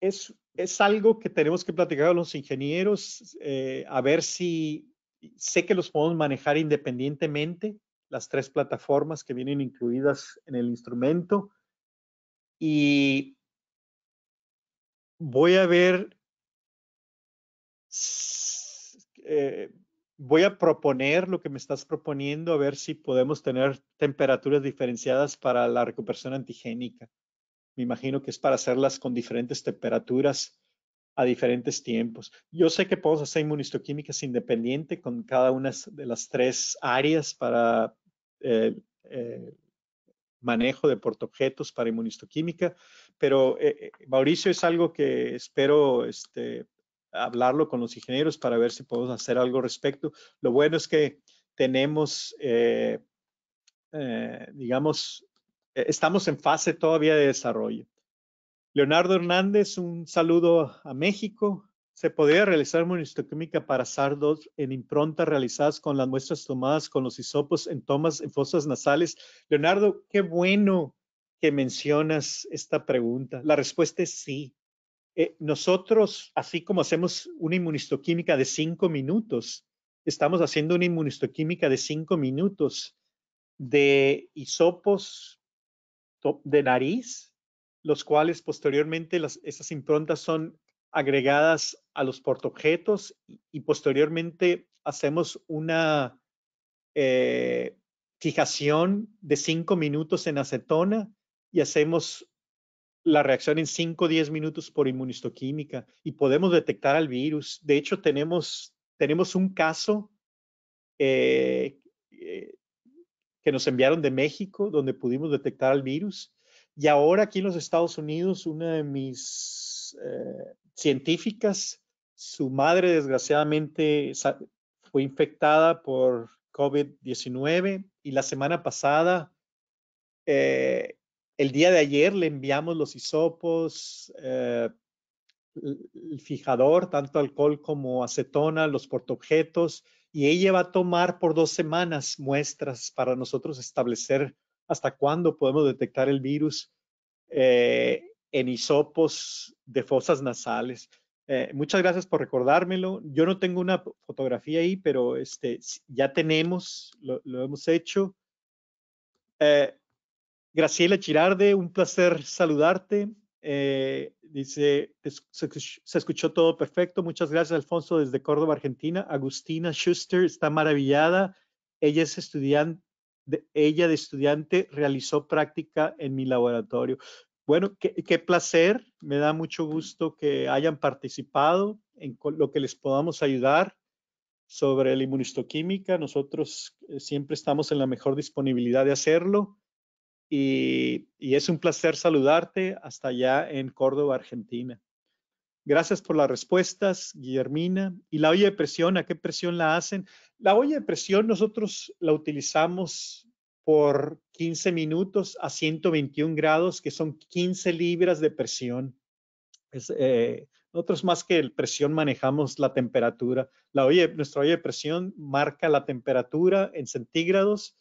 es, algo que tenemos que platicar con los ingenieros, eh, a ver si sé que los podemos manejar independientemente, las tres plataformas que vienen incluidas en el instrumento. Y voy a ver, eh, voy a proponer lo que me estás proponiendo, a ver si podemos tener temperaturas diferenciadas para la recuperación antigénica. Me imagino que es para hacerlas con diferentes temperaturas a diferentes tiempos. Yo sé que podemos hacer inmunistoquímicas independiente con cada una de las tres áreas para eh, eh, manejo de portaobjetos para inmunistoquímica, pero eh, Mauricio es algo que espero este, hablarlo con los ingenieros para ver si podemos hacer algo respecto. Lo bueno es que tenemos, digamos, estamos en fase todavía de desarrollo. Leonardo Hernández, un saludo a México. Se podría realizar monistoquímica para sardos en improntas realizadas con las muestras tomadas con los hisopos en tomas en fosas nasales. Leonardo, qué bueno que mencionas esta pregunta. La respuesta es sí. Eh, nosotros, así como hacemos una inmunistoquímica de cinco minutos, estamos haciendo una inmunistoquímica de cinco minutos de hisopos de nariz, los cuales posteriormente esas improntas son agregadas a los portaobjetos y, posteriormente hacemos una eh, fijación de cinco minutos en acetona y hacemos la reacción en 5 o 10 minutos por inmunistoquímica y podemos detectar al virus. De hecho, tenemos, tenemos un caso eh, eh, que nos enviaron de México donde pudimos detectar al virus y ahora aquí en los Estados Unidos, una de mis eh, científicas, su madre desgraciadamente fue infectada por COVID-19 y la semana pasada, eh, el día de ayer le enviamos los hisopos, eh, el fijador, tanto alcohol como acetona, los portobjetos y ella va a tomar por dos semanas muestras para nosotros establecer hasta cuándo podemos detectar el virus eh, en hisopos de fosas nasales. Eh, muchas gracias por recordármelo. Yo no tengo una fotografía ahí, pero este, ya tenemos, lo, hemos hecho. Eh, Graciela Chirarde, un placer saludarte. dice, se, se, escuchó todo perfecto. Muchas gracias, Alfonso, desde Córdoba, Argentina. Agustina Schuster está maravillada. Ella es estudiante, ella de estudiante realizó práctica en mi laboratorio. Bueno, qué, placer, me da mucho gusto que hayan participado en lo que les podamos ayudar sobre la inmunistoquímica. Nosotros eh, siempre estamos en la mejor disponibilidad de hacerlo y es un placer saludarte hasta allá en Córdoba, Argentina. Gracias por las respuestas, Guillermina. ¿Y la olla de presión? ¿A qué presión la hacen? La olla de presión nosotros la utilizamos por 15 minutos a 121 grados, que son 15 libras de presión. Eh, nosotros más que el presión manejamos la temperatura. La nuestra olla de presión marca la temperatura en centígrados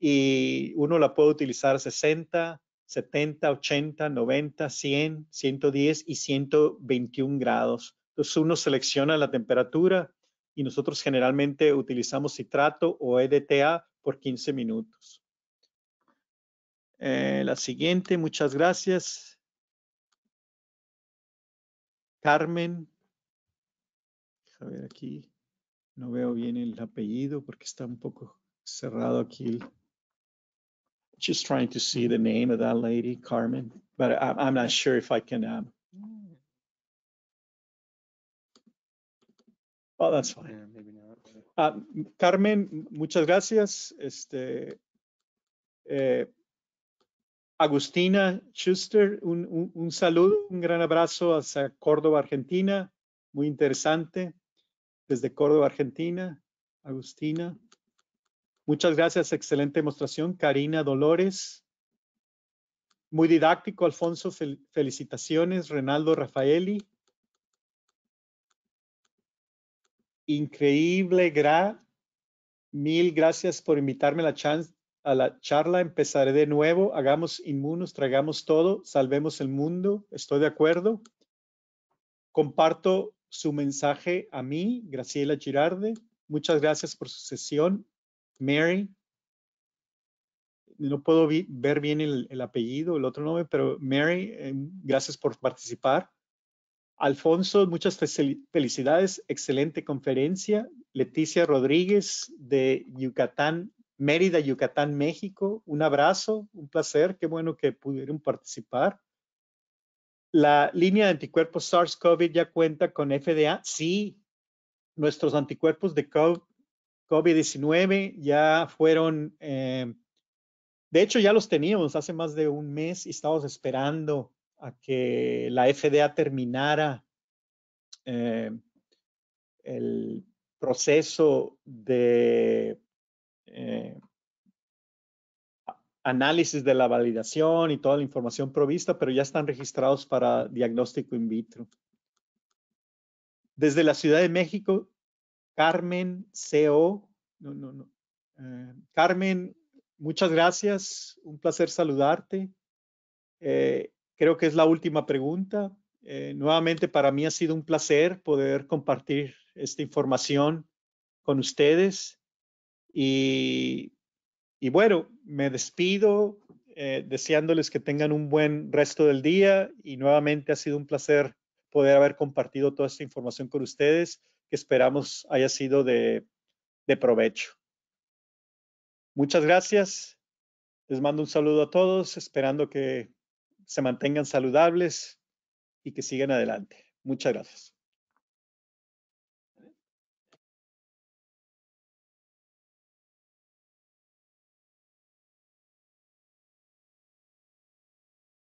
y uno la puede utilizar 60, 70, 80, 90, 100, 110 y 121 grados. Entonces uno selecciona la temperatura y nosotros generalmente utilizamos citrato o EDTA por 15 minutos. Eh, la siguiente, muchas gracias. Carmen. A ver aquí, no veo bien el apellido porque está un poco cerrado aquí el, just trying to see the name of that lady, Carmen, but I, I'm not sure if I can. Um, oh, that's fine. Yeah, maybe not. Uh, Carmen, muchas gracias. Este, eh, Agustina Schuster, un, un, un, saludo, un gran abrazo hacia Córdoba, Argentina. Muy interesante. Desde Córdoba, Argentina, Agustina. Muchas gracias, excelente demostración. Karina Dolores. Muy didáctico, Alfonso, felicitaciones. Renaldo Rafaeli. Increíble, Gra. Mil gracias por invitarme a la, chance, a la charla. Empezaré de nuevo. Hagamos inmunos, tragamos todo, salvemos el mundo. Estoy de acuerdo. Comparto su mensaje a mí, Graciela Girarde. Muchas gracias por su sesión. Mary, no puedo ver bien el, apellido, el otro nombre, pero Mary, em, gracias por participar. Alfonso, muchas felicidades, excelente conferencia. Leticia Rodríguez de Yucatán, Mérida, Yucatán, México, un abrazo, un placer, qué bueno que pudieron participar. La línea de anticuerpos SARS-CoV ya cuenta con FDA. Sí, nuestros anticuerpos de COVID COVID-19 ya fueron, eh, de hecho ya los teníamos hace más de un mes y estábamos esperando a que la FDA terminara eh, el proceso de eh, análisis de la validación y toda la información provista, pero ya están registrados para diagnóstico in vitro. Desde la Ciudad de México Carmen CO. Eh, Carmen, muchas gracias. Un placer saludarte. Eh, creo que es la última pregunta. Eh, nuevamente, para mí ha sido un placer poder compartir esta información con ustedes. Y, y bueno, me despido deseándoles que tengan un buen resto del día y nuevamente ha sido un placer poder haber compartido toda esta información con ustedes esperamos haya sido de, provecho. Muchas gracias. Les mando un saludo a todos, esperando que se mantengan saludables y que sigan adelante. Muchas gracias.